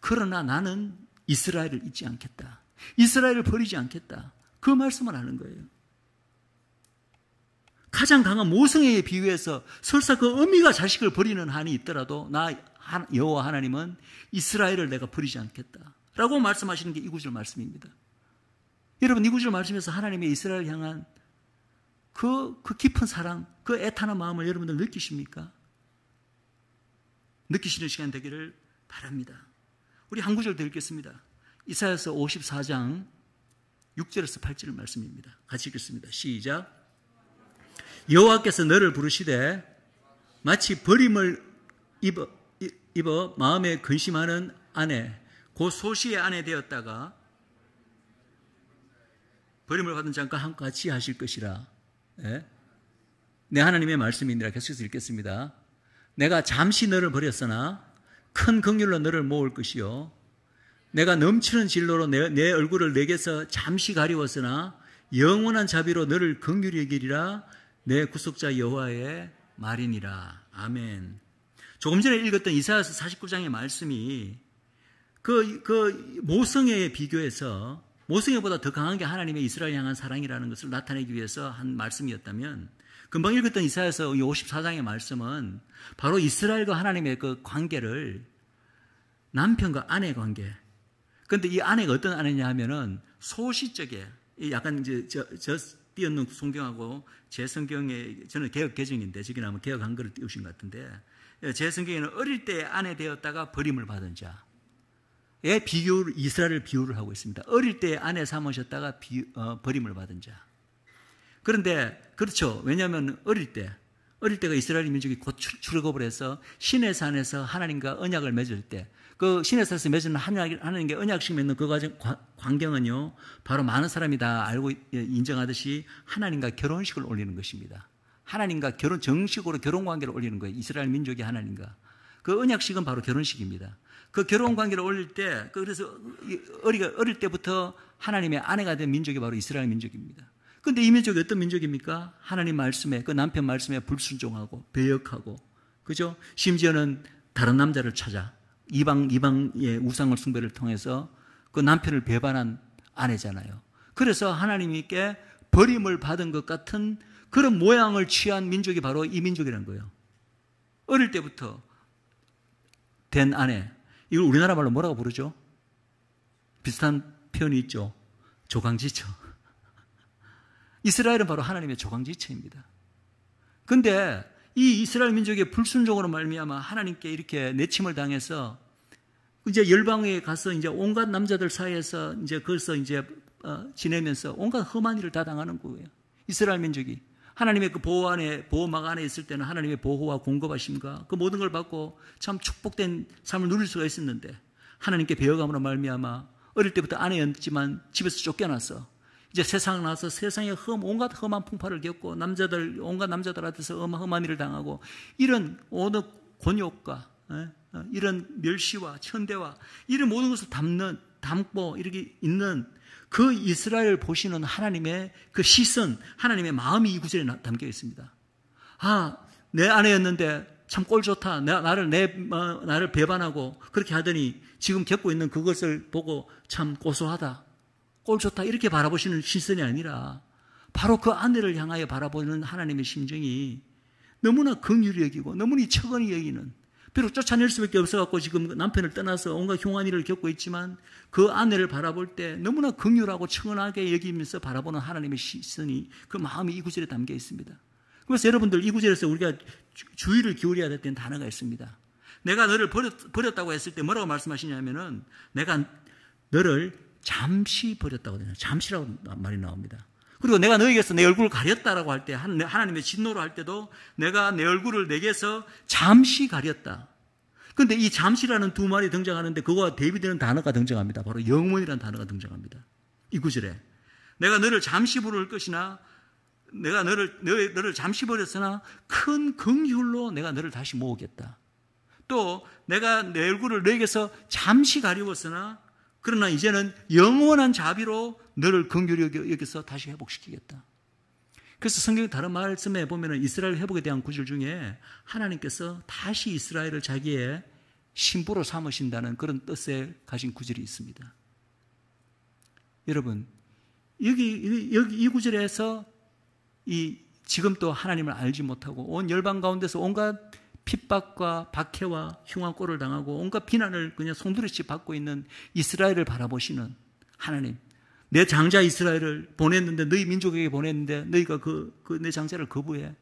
그러나 나는 이스라엘을 잊지 않겠다. 이스라엘을 버리지 않겠다. 그 말씀을 하는 거예요. 가장 강한 모성애에 비유해서 설사 그 어미가 자식을 버리는 한이 있더라도 나 여호와 하나님은 이스라엘을 내가 버리지 않겠다. 라고 말씀하시는 게 이 구절 말씀입니다. 여러분 이 구절 말씀에서 하나님의 이스라엘 향한 그, 그 깊은 사랑, 그 애타는 마음을 여러분들 느끼십니까? 느끼시는 시간 되기를 바랍니다. 우리 한 구절 더 읽겠습니다. 이사야서 54장 6절에서 8절 말씀입니다. 같이 읽겠습니다. 시작. 여호와께서 너를 부르시되 마치 버림을 입어, 입어 마음에 근심하는 아내 곧 소시의 아내 되었다가 버림을 받은 잠과 한같이 하실 것이라. 예? 내 하나님의 말씀이니라 계속해서 읽겠습니다. 내가 잠시 너를 버렸으나 큰 긍휼로 너를 모을 것이요. 내가 넘치는 진로로 내, 내 얼굴을 내게서 잠시 가리웠으나 영원한 자비로 너를 긍휼히 여기리라 내 구속자 여호와의 말이니라. 아멘. 조금 전에 읽었던 이사야서 49장의 말씀이 그, 그 모성애에 비교해서 모애보다더 강한 게 하나님의 이스라엘 향한 사랑이라는 것을 나타내기 위해서 한 말씀이었다면 금방 읽었던 이사야서 54장의 말씀은 바로 이스라엘과 하나님의 그 관계를 남편과 아내 관계. 그런데 이 아내가 어떤 아내냐 하면은 소시적에 약간 이제 저, 저 띄어놓은 성경하고 제 성경에 저는 개혁 개정인데 저기 나면 개혁 한글을 띄우신 것 같은데 예, 제 성경에는 어릴 때 아내 되었다가 버림을 받은 자. 에 비교를 이스라엘 을 비유를 하고 있습니다. 어릴 때 아내 삼으셨다가 비, 어, 버림을 받은 자. 그런데 그렇죠. 왜냐하면 어릴 때 어릴 때가 이스라엘 민족이 곧 출애굽을 해서 신의 산에서 하나님과 언약을 맺을 때그 신의 산에서 맺은 한약님하는게 언약식 맺는 그 과정 광경은요 바로 많은 사람이 다 알고 예, 인정하듯이 하나님과 결혼식을 올리는 것입니다. 하나님과 결혼 정식으로 결혼 관계를 올리는 거예요. 이스라엘 민족이 하나님과 그 언약식은 바로 결혼식입니다. 그 결혼 관계를 올릴 때 그 그래서 어리가 어릴 때부터 하나님의 아내가 된 민족이 바로 이스라엘 민족입니다. 근데 이 민족이 어떤 민족입니까? 하나님 말씀에 그 남편 말씀에 불순종하고 배역하고 그죠? 심지어는 다른 남자를 찾아 이방 이방의 우상을 숭배를 통해서 그 남편을 배반한 아내잖아요. 그래서 하나님께 버림을 받은 것 같은 그런 모양을 취한 민족이 바로 이 민족이라는 거예요. 어릴 때부터 된 아내, 이걸 우리나라 말로 뭐라고 부르죠? 비슷한 표현이 있죠. 조강지처. 이스라엘은 바로 하나님의 조강지처입니다. 근데 이 이스라엘 민족의 불순종으로 말미암아 하나님께 이렇게 내침을 당해서 이제 열방에 가서 이제 온갖 남자들 사이에서 이제 거기서 이제 어, 지내면서 온갖 험한 일을 다 당하는 거예요. 이스라엘 민족이 하나님의 그 보호 안에 보호막 안에 있을 때는 하나님의 보호와 공급하심과 그 모든 걸 받고 참 축복된 삶을 누릴 수가 있었는데 하나님께 배워감으로 말미암아 어릴 때부터 아내였지만 집에서 쫓겨나서 이제 세상 나서 세상에 험, 온갖 험한 풍파를 겪고 남자들 온갖 남자들한테서 험한 일을 당하고 이런 어느 권욕과 어, 어, 이런 멸시와 천대와 이런 모든 것을 담는 담고 이렇게 있는 그 이스라엘 을 보시는 하나님의 그 시선, 하나님의 마음이 이 구절에 담겨 있습니다. 아, 내 아내였는데 참 꼴 좋다. 나, 나를, 내, 어, 나를 배반하고 그렇게 하더니 지금 겪고 있는 그것을 보고 참 고소하다. 꼴 좋다. 이렇게 바라보시는 시선이 아니라 바로 그 아내를 향하여 바라보는 하나님의 심정이 너무나 긍휼히 여기고 너무나 처근히 여기는 비록 쫓아낼 수밖에 없어갖고 지금 남편을 떠나서 온갖 흉한일을 겪고 있지만 그 아내를 바라볼 때 너무나 긍휼하고 청원하게 여기면서 바라보는 하나님의 시선이 그 마음이 이 구절에 담겨 있습니다. 그래서 여러분들 이 구절에서 우리가 주의를 기울여야 될 때는 단어가 있습니다. 내가 너를 버렸, 다고 했을 때 뭐라고 말씀하시냐면은 내가 너를 잠시 버렸다고 되요 잠시라고 말이 나옵니다. 그리고 내가 너에게서 내 얼굴을 가렸다라고 할 때, 하나님의 진노로 할 때도 내가 내 얼굴을 내게서 잠시 가렸다. 근데 이 잠시라는 두 말이 등장하는데 그거와 대비되는 단어가 등장합니다. 바로 영원이라는 단어가 등장합니다. 이 구절에. 내가 너를 잠시 부를 것이나 내가 너를, 너를 잠시 버렸으나 큰 긍휼로 내가 너를 다시 모으겠다. 또 내가 내 얼굴을 너에게서 잠시 가리웠으나 그러나 이제는 영원한 자비로 너를 긍휼히 여기서 다시 회복시키겠다. 그래서 성경 의 다른 말씀에 보면 이스라엘 회복에 대한 구절 중에 하나님께서 다시 이스라엘을 자기의 신부로 삼으신다는 그런 뜻에 가진 구절이 있습니다. 여러분, 여기, 여기 이 구절에서 이 지금 또 하나님을 알지 못하고 온 열방 가운데서 온갖 핍박과 박해와 흉악 꼴을 당하고 온갖 비난을 그냥 송두리씩 받고 있는 이스라엘을 바라보시는 하나님. 내 장자 이스라엘을 보냈는데 너희 민족에게 보냈는데 너희가 그내 그 장자를 거부해.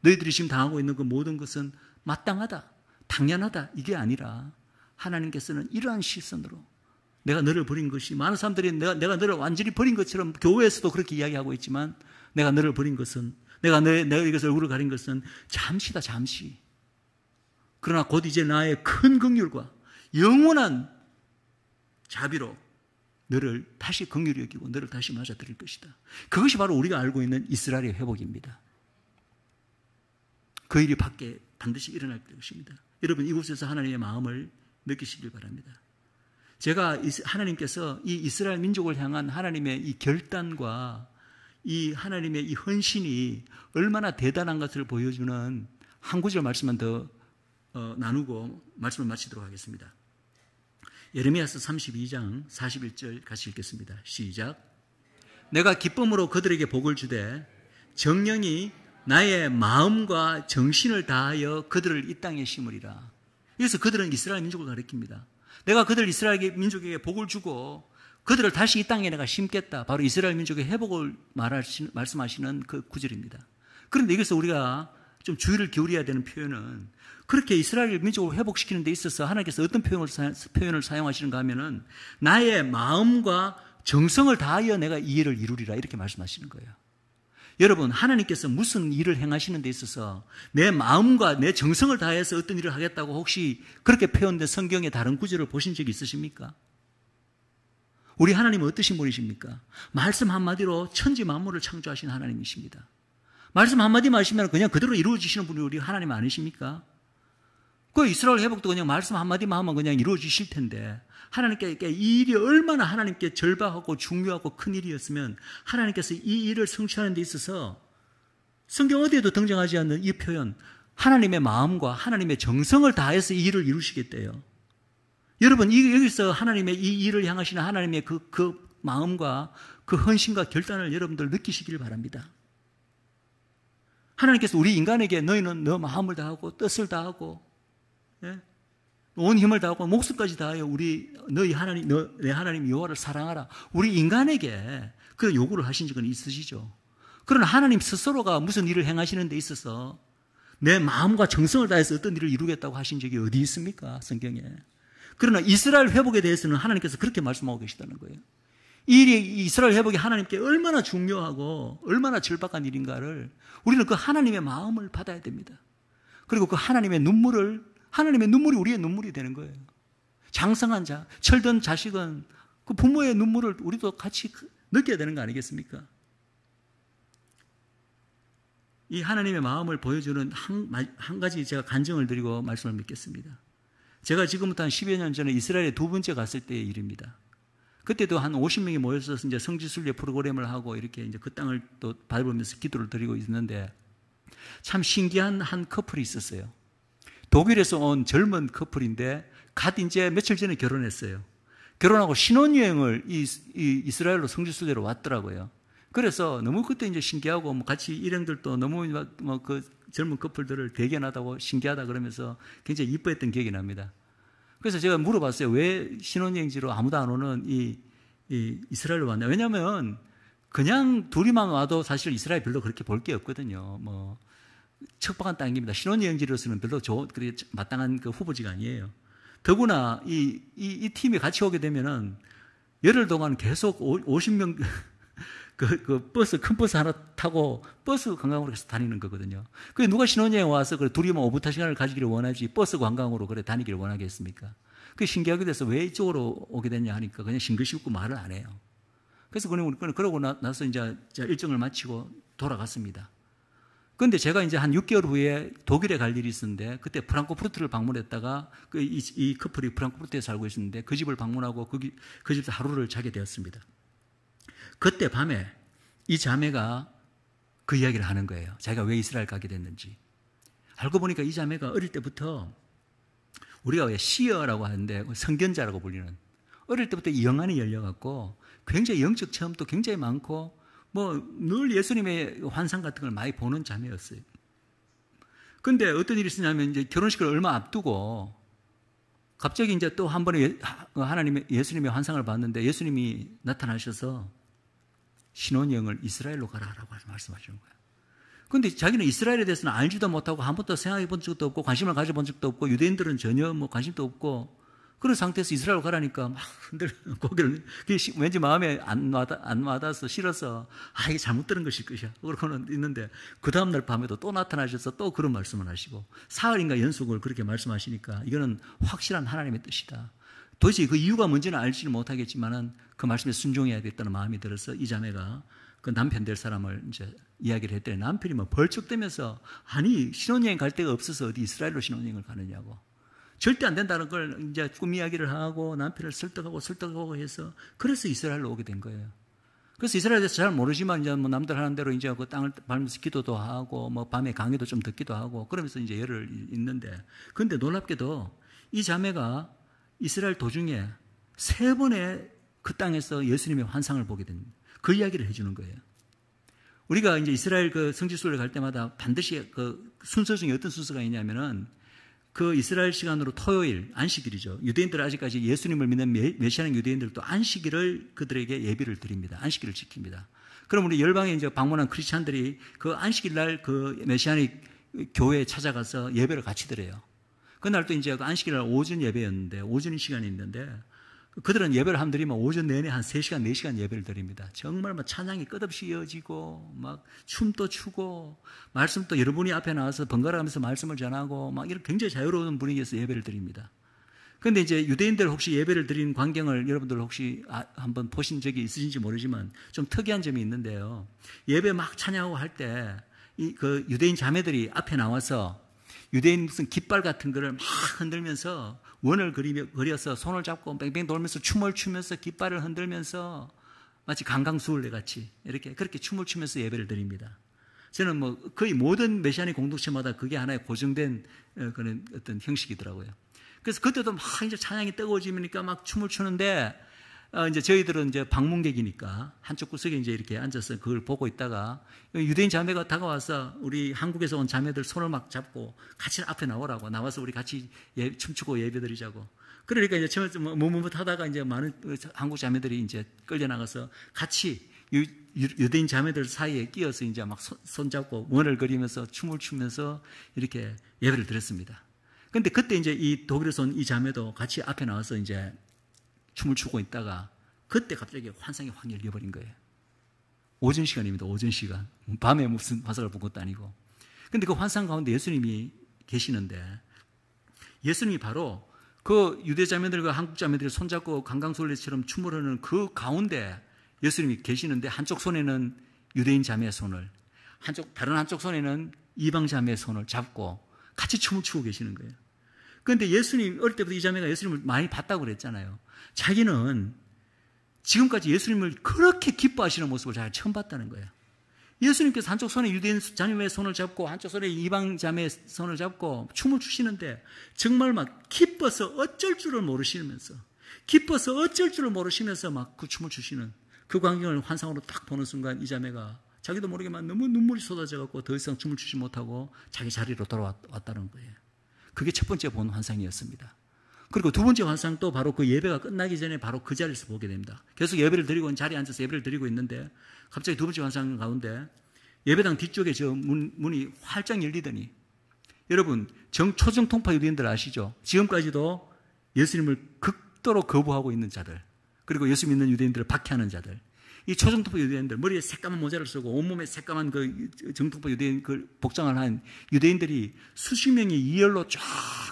너희들이 지금 당하고 있는 그 모든 것은 마땅하다. 당연하다. 이게 아니라 하나님께서는 이러한 시선으로 내가 너를 버린 것이 많은 사람들이 내가, 내가 너를 완전히 버린 것처럼 교회에서도 그렇게 이야기하고 있지만 내가 너를 버린 것은 내가 내, 내 이것을 얼굴을 가린 것은 잠시다 잠시 그러나 곧 이제 나의 큰 긍휼과 영원한 자비로 너를 다시 긍휼히 여기고 너를 다시 맞아들일 것이다. 그것이 바로 우리가 알고 있는 이스라엘의 회복입니다. 그 일이 밖에 반드시 일어날 것입니다. 여러분 이곳에서 하나님의 마음을 느끼시길 바랍니다. 제가 하나님께서 이 이스라엘 민족을 향한 하나님의 이 결단과 이 하나님의 이 헌신이 얼마나 대단한 것을 보여주는 한 구절 말씀만 더 어, 나누고 말씀을 마치도록 하겠습니다. 예레미야서 32장 41절 같이 읽겠습니다. 시작. 내가 기쁨으로 그들에게 복을 주되 정령이 나의 마음과 정신을 다하여 그들을 이 땅에 심으리라. 그래서 그들은 이스라엘 민족을 가리킵니다. 내가 그들 이스라엘 민족에게 복을 주고 그들을 다시 이 땅에 내가 심겠다. 바로 이스라엘 민족의 회복을 말하시 말씀하시는 그 구절입니다. 그런데 여기서 우리가 좀 주의를 기울여야 되는 표현은 그렇게 이스라엘 민족을 회복시키는 데 있어서 하나님께서 어떤 표현을, 사, 표현을 사용하시는가 하면은 나의 마음과 정성을 다하여 내가 이해를 이루리라 이렇게 말씀하시는 거예요. 여러분, 하나님께서 무슨 일을 행하시는 데 있어서 내 마음과 내 정성을 다해서 어떤 일을 하겠다고 혹시 그렇게 표현된 성경의 다른 구절을 보신 적이 있으십니까? 우리 하나님은 어떠신 분이십니까? 말씀 한마디로 천지 만물을 창조하신 하나님이십니다. 말씀 한마디만 하시면 그냥 그대로 이루어지시는 분이 우리 하나님 아니십니까? 그 이스라엘 회복도 그냥 말씀 한마디만 하면 그냥 이루어지실 텐데 하나님께 이 일이 얼마나 하나님께 절박하고 중요하고 큰 일이었으면 하나님께서 이 일을 성취하는 데 있어서 성경 어디에도 등장하지 않는 이 표현 하나님의 마음과 하나님의 정성을 다해서 이 일을 이루시겠대요. 여러분 여기서 하나님의 이 일을 향하시는 하나님의 그, 그 마음과 그 헌신과 결단을 여러분들 느끼시길 바랍니다. 하나님께서 우리 인간에게 너희는 너 마음을 다하고 뜻을 다하고 예? 온 힘을 다하고 목숨까지 다하여 우리 너희 하나님 너, 내 하나님 여호와를 사랑하라. 우리 인간에게 그런 요구를 하신 적은 있으시죠. 그러나 하나님 스스로가 무슨 일을 행하시는 데 있어서 내 마음과 정성을 다해서 어떤 일을 이루겠다고 하신 적이 어디 있습니까? 성경에. 그러나 이스라엘 회복에 대해서는 하나님께서 그렇게 말씀하고 계시다는 거예요. 일이 이스라엘 회복이 하나님께 얼마나 중요하고 얼마나 절박한 일인가를 우리는 그 하나님의 마음을 받아야 됩니다. 그리고 그 하나님의 눈물을 하나님의 눈물이 우리의 눈물이 되는 거예요. 장성한 자, 철든 자식은 그 부모의 눈물을 우리도 같이 그 느껴야 되는 거 아니겠습니까? 이 하나님의 마음을 보여주는 한, 한 가지 제가 간증을 드리고 말씀을 믿겠습니다. 제가 지금부터 한 10여 년 전에 이스라엘에 두 번째 갔을 때의 일입니다. 그때도 한 50명이 모여서 이제 성지순례 프로그램을 하고 이렇게 이제 그 땅을 또 밟으면서 기도를 드리고 있는데 참 신기한 한 커플이 있었어요. 독일에서 온 젊은 커플인데 갓 이제 며칠 전에 결혼했어요. 결혼하고 신혼여행을 이, 이 이스라엘로 성지순례로 왔더라고요. 그래서 너무 그때 이제 신기하고 뭐 같이 일행들도 너무 뭐 그 젊은 커플들을 대견하다고 신기하다 그러면서 굉장히 이뻐했던 기억이 납니다. 그래서 제가 물어봤어요. 왜 신혼여행지로 아무도 안 오는 이, 이 이스라엘로 왔냐. 왜냐면 그냥 둘이만 와도 사실 이스라엘 별로 그렇게 볼 게 없거든요. 뭐 척박한 땅입니다. 신혼여행지로서는 별로 좋, 그렇게 마땅한 그 후보지가 아니에요. 더구나 이, 이, 이 팀이 같이 오게 되면은 열흘 동안 계속 50명 그, 그 버스 큰 버스 하나 타고 버스 관광으로 계속 다니는 거거든요. 그게 누가 신혼여행 와서 그래 둘이만 오붓한 시간을 가지기를 원하지 버스 관광으로 그래 다니기를 원하겠습니까? 그 신기하게 돼서 왜 이쪽으로 오게 됐냐 하니까 그냥 싱글시글 말을 안 해요. 그래서 그냥 우리 그러고 나서 이제 일정을 마치고 돌아갔습니다. 그런데 제가 이제 한 6개월 후에 독일에 갈 일이 있었는데 그때 프랑코푸르트를 방문했다가 그 이 커플이 프랑코푸르트에 살고 있었는데 그 집을 방문하고 그, 그 집에서 하루를 자게 되었습니다. 그때 밤에 이 자매가 그 이야기를 하는 거예요. 자기가 왜 이스라엘 가게 됐는지. 알고 보니까 이 자매가 어릴 때부터 우리가 왜 시어라고 하는데 성견자라고 불리는 어릴 때부터 이 영안이 열려갖고 굉장히 영적 체험도 굉장히 많고 뭐 늘 예수님의 환상 같은 걸 많이 보는 자매였어요. 근데 어떤 일이 있었냐면 이제 결혼식을 얼마 앞두고 갑자기 이제 또 한 번에 하나님의 예수님의 환상을 봤는데 예수님이 나타나셔서 신혼여행을 이스라엘로 가라라고 말씀하시는 거예요. 근데 자기는 이스라엘에 대해서는 알지도 못하고 한 번도 생각해 본 적도 없고 관심을 가져본 적도 없고 유대인들은 전혀 뭐 관심도 없고 그런 상태에서 이스라엘 가라니까 막흔들 고개를 왠지 마음에 안, 와닿, 안 와닿아서 싫어서 아 이게 잘못 들은 것일 것이야 그러고는 있는데 그 다음날 밤에도 또 나타나셔서 또 그런 말씀을 하시고 사흘인가 연속을 그렇게 말씀하시니까 이거는 확실한 하나님의 뜻이다 도대체 그 이유가 뭔지는 알지는 못하겠지만은 그 말씀에 순종해야 겠다는 마음이 들어서 이 자매가 그 남편 될 사람을 이제 이야기를 했더니 남편이 뭐 벌쩍대면서 아니 신혼여행 갈 데가 없어서 어디 이스라엘로 신혼여행을 가느냐고 절대 안 된다는 걸 이제 꿈 이야기를 하고 남편을 설득하고 설득하고 해서 그래서 이스라엘로 오게 된 거예요. 그래서 이스라엘에 대해서 잘 모르지만 이제 뭐 남들 하는 대로 이제 그 땅을 밟으면서 기도도 하고 뭐 밤에 강의도 좀 듣기도 하고 그러면서 이제 열을 있는데 근데 놀랍게도 이 자매가 이스라엘 도중에 세 번의 그 땅에서 예수님의 환상을 보게 된, 그 이야기를 해주는 거예요. 우리가 이제 이스라엘 그 성지순례를 갈 때마다 반드시 그 순서 중에 어떤 순서가 있냐면은 그 이스라엘 시간으로 토요일 안식일이죠. 유대인들 아직까지 예수님을 믿는 메시아는 유대인들도 안식일을 그들에게 예비를 드립니다. 안식일을 지킵니다. 그럼 우리 열방에 이제 방문한 크리스찬들이 그 안식일 날 그 메시아닉 교회에 찾아가서 예배를 같이 드려요. 그날 도 이제 그 안식일날 오전 예배였는데 오전 시간이 있는데 그들은 예배를 한 드리면 오전 내내 한 3시간, 4시간 예배를 드립니다. 정말 막 뭐 찬양이 끝없이 이어지고, 막 춤도 추고, 말씀도 여러분이 앞에 나와서 번갈아가면서 말씀을 전하고, 막 이런 굉장히 자유로운 분위기에서 예배를 드립니다. 근데 이제 유대인들 혹시 예배를 드리는 광경을 여러분들 혹시 아, 한번 보신 적이 있으신지 모르지만 좀 특이한 점이 있는데요. 예배 막 찬양하고 할 때, 이 그 유대인 자매들이 앞에 나와서 유대인 무슨 깃발 같은 거를 막 흔들면서 원을 그리며, 그려서 손을 잡고 뱅뱅 돌면서 춤을 추면서 깃발을 흔들면서 마치 강강수울래 같이 이렇게 그렇게 춤을 추면서 예배를 드립니다. 저는 뭐 거의 모든 메시아닉 공동체마다 그게 하나의 고정된 어, 그런 어떤 형식이더라고요. 그래서 그때도 막 이제 찬양이 뜨거워지니까 막 춤을 추는데 어, 이제 저희들은 이제 방문객이니까 한쪽 구석에 이제 이렇게 앉아서 그걸 보고 있다가 유대인 자매가 다가와서 우리 한국에서 온 자매들 손을 막 잡고 같이 앞에 나오라고 나와서 우리 같이 예, 춤추고 예배드리자고 그러니까 이제 처음에 무뭇뭇 뭐 하다가 이제 많은 한국 자매들이 이제 끌려 나가서 같이 유, 유대인 자매들 사이에 끼어서 이제 막 손, 잡고 원을 그리면서 춤을 추면서 이렇게 예배를 드렸습니다. 근데 그때 이제 이 독일에서 온 이 자매도 같이 앞에 나와서 이제 춤을 추고 있다가 그때 갑자기 환상이 확 열려버린 거예요. 오전 시간입니다. 오전 시간. 밤에 무슨 화살을 본 것도 아니고. 근데 그 환상 가운데 예수님이 계시는데 예수님이 바로 그 유대 자매들과 그 한국 자매들이 손잡고 강강술래처럼 춤을 하는 그 가운데 예수님이 계시는데 한쪽 손에는 유대인 자매의 손을 한쪽 다른 한쪽 손에는 이방 자매의 손을 잡고 같이 춤을 추고 계시는 거예요. 그런데 예수님, 어릴 때부터 이 자매가 예수님을 많이 봤다고 그랬잖아요. 자기는 지금까지 예수님을 그렇게 기뻐하시는 모습을 잘 처음 봤다는 거예요. 예수님께서 한쪽 손에 유대인 자매의 손을 잡고 한쪽 손에 이방 자매의 손을 잡고 춤을 추시는데 정말 막 기뻐서 어쩔 줄을 모르시면서 기뻐서 어쩔 줄을 모르시면서 막 그 춤을 추시는 그 광경을 환상으로 딱 보는 순간 이 자매가 자기도 모르게 만 너무 눈물이 쏟아져 갖고 더 이상 춤을 추지 못하고 자기 자리로 돌아왔다는 거예요. 그게 첫 번째 본 환상이었습니다. 그리고 두 번째 환상도 바로 그 예배가 끝나기 전에 바로 그 자리에서 보게 됩니다. 계속 예배를 드리고 자리에 앉아서 예배를 드리고 있는데 갑자기 두 번째 환상 가운데 예배당 뒤쪽에 저 문, 문이 활짝 열리더니 여러분 정초중통파 유대인들 아시죠? 지금까지도 예수님을 극도로 거부하고 있는 자들 그리고 예수 믿는 유대인들을 박해하는 자들 이 초정통파 유대인들 머리에 새까만 모자를 쓰고 온몸에 새까만 그 정통파 유대인 그 복장을 한 유대인들이 수십 명이 이열로 쫙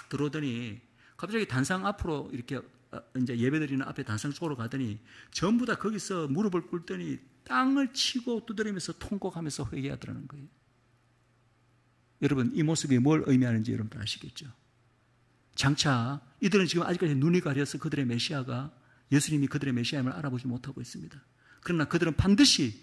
들어오더니 갑자기 단상 앞으로 이렇게 어, 이제 예배드리는 앞에 단상 쪽으로 가더니 전부 다 거기서 무릎을 꿇더니 땅을 치고 두드리면서 통곡하면서 회개하더라는 거예요. 여러분 이 모습이 뭘 의미하는지 여러분 들 아시겠죠? 장차 이들은 지금 아직까지 눈이 가려서 그들의 메시아가 예수님이 그들의 메시아임을 알아보지 못하고 있습니다. 그러나 그들은 반드시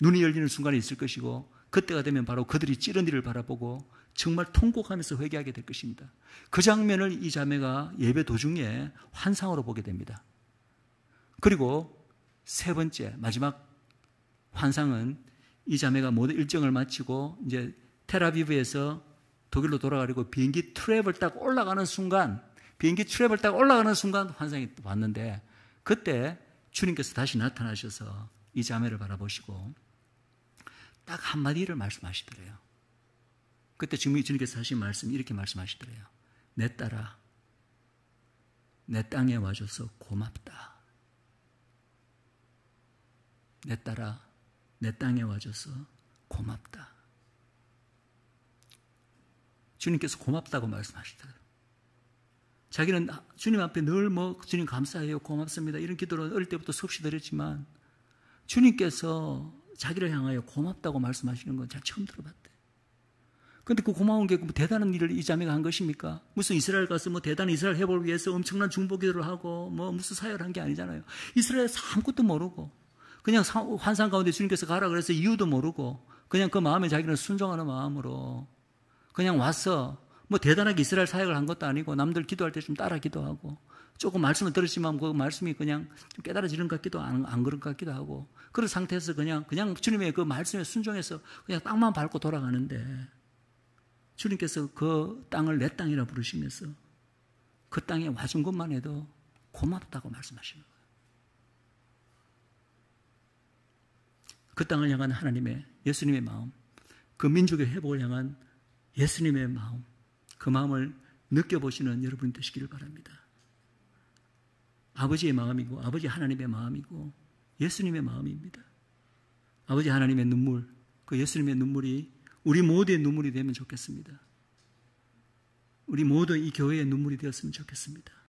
눈이 열리는 순간이 있을 것이고 그때가 되면 바로 그들이 찌른 일을 바라보고 정말 통곡하면서 회개하게 될 것입니다. 그 장면을 이 자매가 예배 도중에 환상으로 보게 됩니다. 그리고 세 번째 마지막 환상은 이 자매가 모든 일정을 마치고 이제 테라비브에서 독일로 돌아가려고 비행기 트랩을 딱 올라가는 순간 비행기 트랩을 딱 올라가는 순간 환상이 왔는데 그때 주님께서 다시 나타나셔서 이 자매를 바라보시고 딱 한마디를 말씀하시더래요. 그때 주님께서 하신 말씀 이렇게 말씀하시더래요. 내 딸아, 내 땅에 와줘서 고맙다. 내 딸아, 내 땅에 와줘서 고맙다. 주님께서 고맙다고 말씀하시더래요. 자기는 주님 앞에 늘 뭐 주님 감사해요 고맙습니다 이런 기도를 어릴 때부터 수없이 드렸지만 주님께서 자기를 향하여 고맙다고 말씀하시는 건 제가 처음 들어봤대. 그런데그 고마운 게 그 대단한 일을 이 자매가 한 것입니까? 무슨 이스라엘 가서 뭐 대단한 이스라엘 해보를 위해서 엄청난 중보기도를 하고 뭐 무슨 사열한 게 아니잖아요. 이스라엘에서 아무것도 모르고 그냥 환상 가운데 주님께서 가라 그래서 이유도 모르고 그냥 그 마음에 자기는 순종하는 마음으로 그냥 와서 뭐 대단하게 이스라엘 사역을 한 것도 아니고 남들 기도할 때 좀 따라 기도하고 조금 말씀을 들었지만 뭐 그 말씀이 그냥 좀 깨달아지는 것 같기도 안, 안 그런 것 같기도 하고 그런 상태에서 그냥 그냥 주님의 그 말씀에 순종해서 그냥 땅만 밟고 돌아가는데 주님께서 그 땅을 내 땅이라 부르시면서 그 땅에 와준 것만 해도 고맙다고 말씀하시는 거예요. 그 땅을 향한 하나님의 예수님의 마음, 그 민족의 회복을 향한 예수님의 마음, 그 마음을 느껴보시는 여러분 이 되시기를 바랍니다. 아버지의 마음이고 아버지 하나님의 마음이고 예수님의 마음입니다. 아버지 하나님의 눈물, 그 예수님의 눈물이 우리 모두의 눈물이 되면 좋겠습니다. 우리 모두 이 교회의 눈물이 되었으면 좋겠습니다.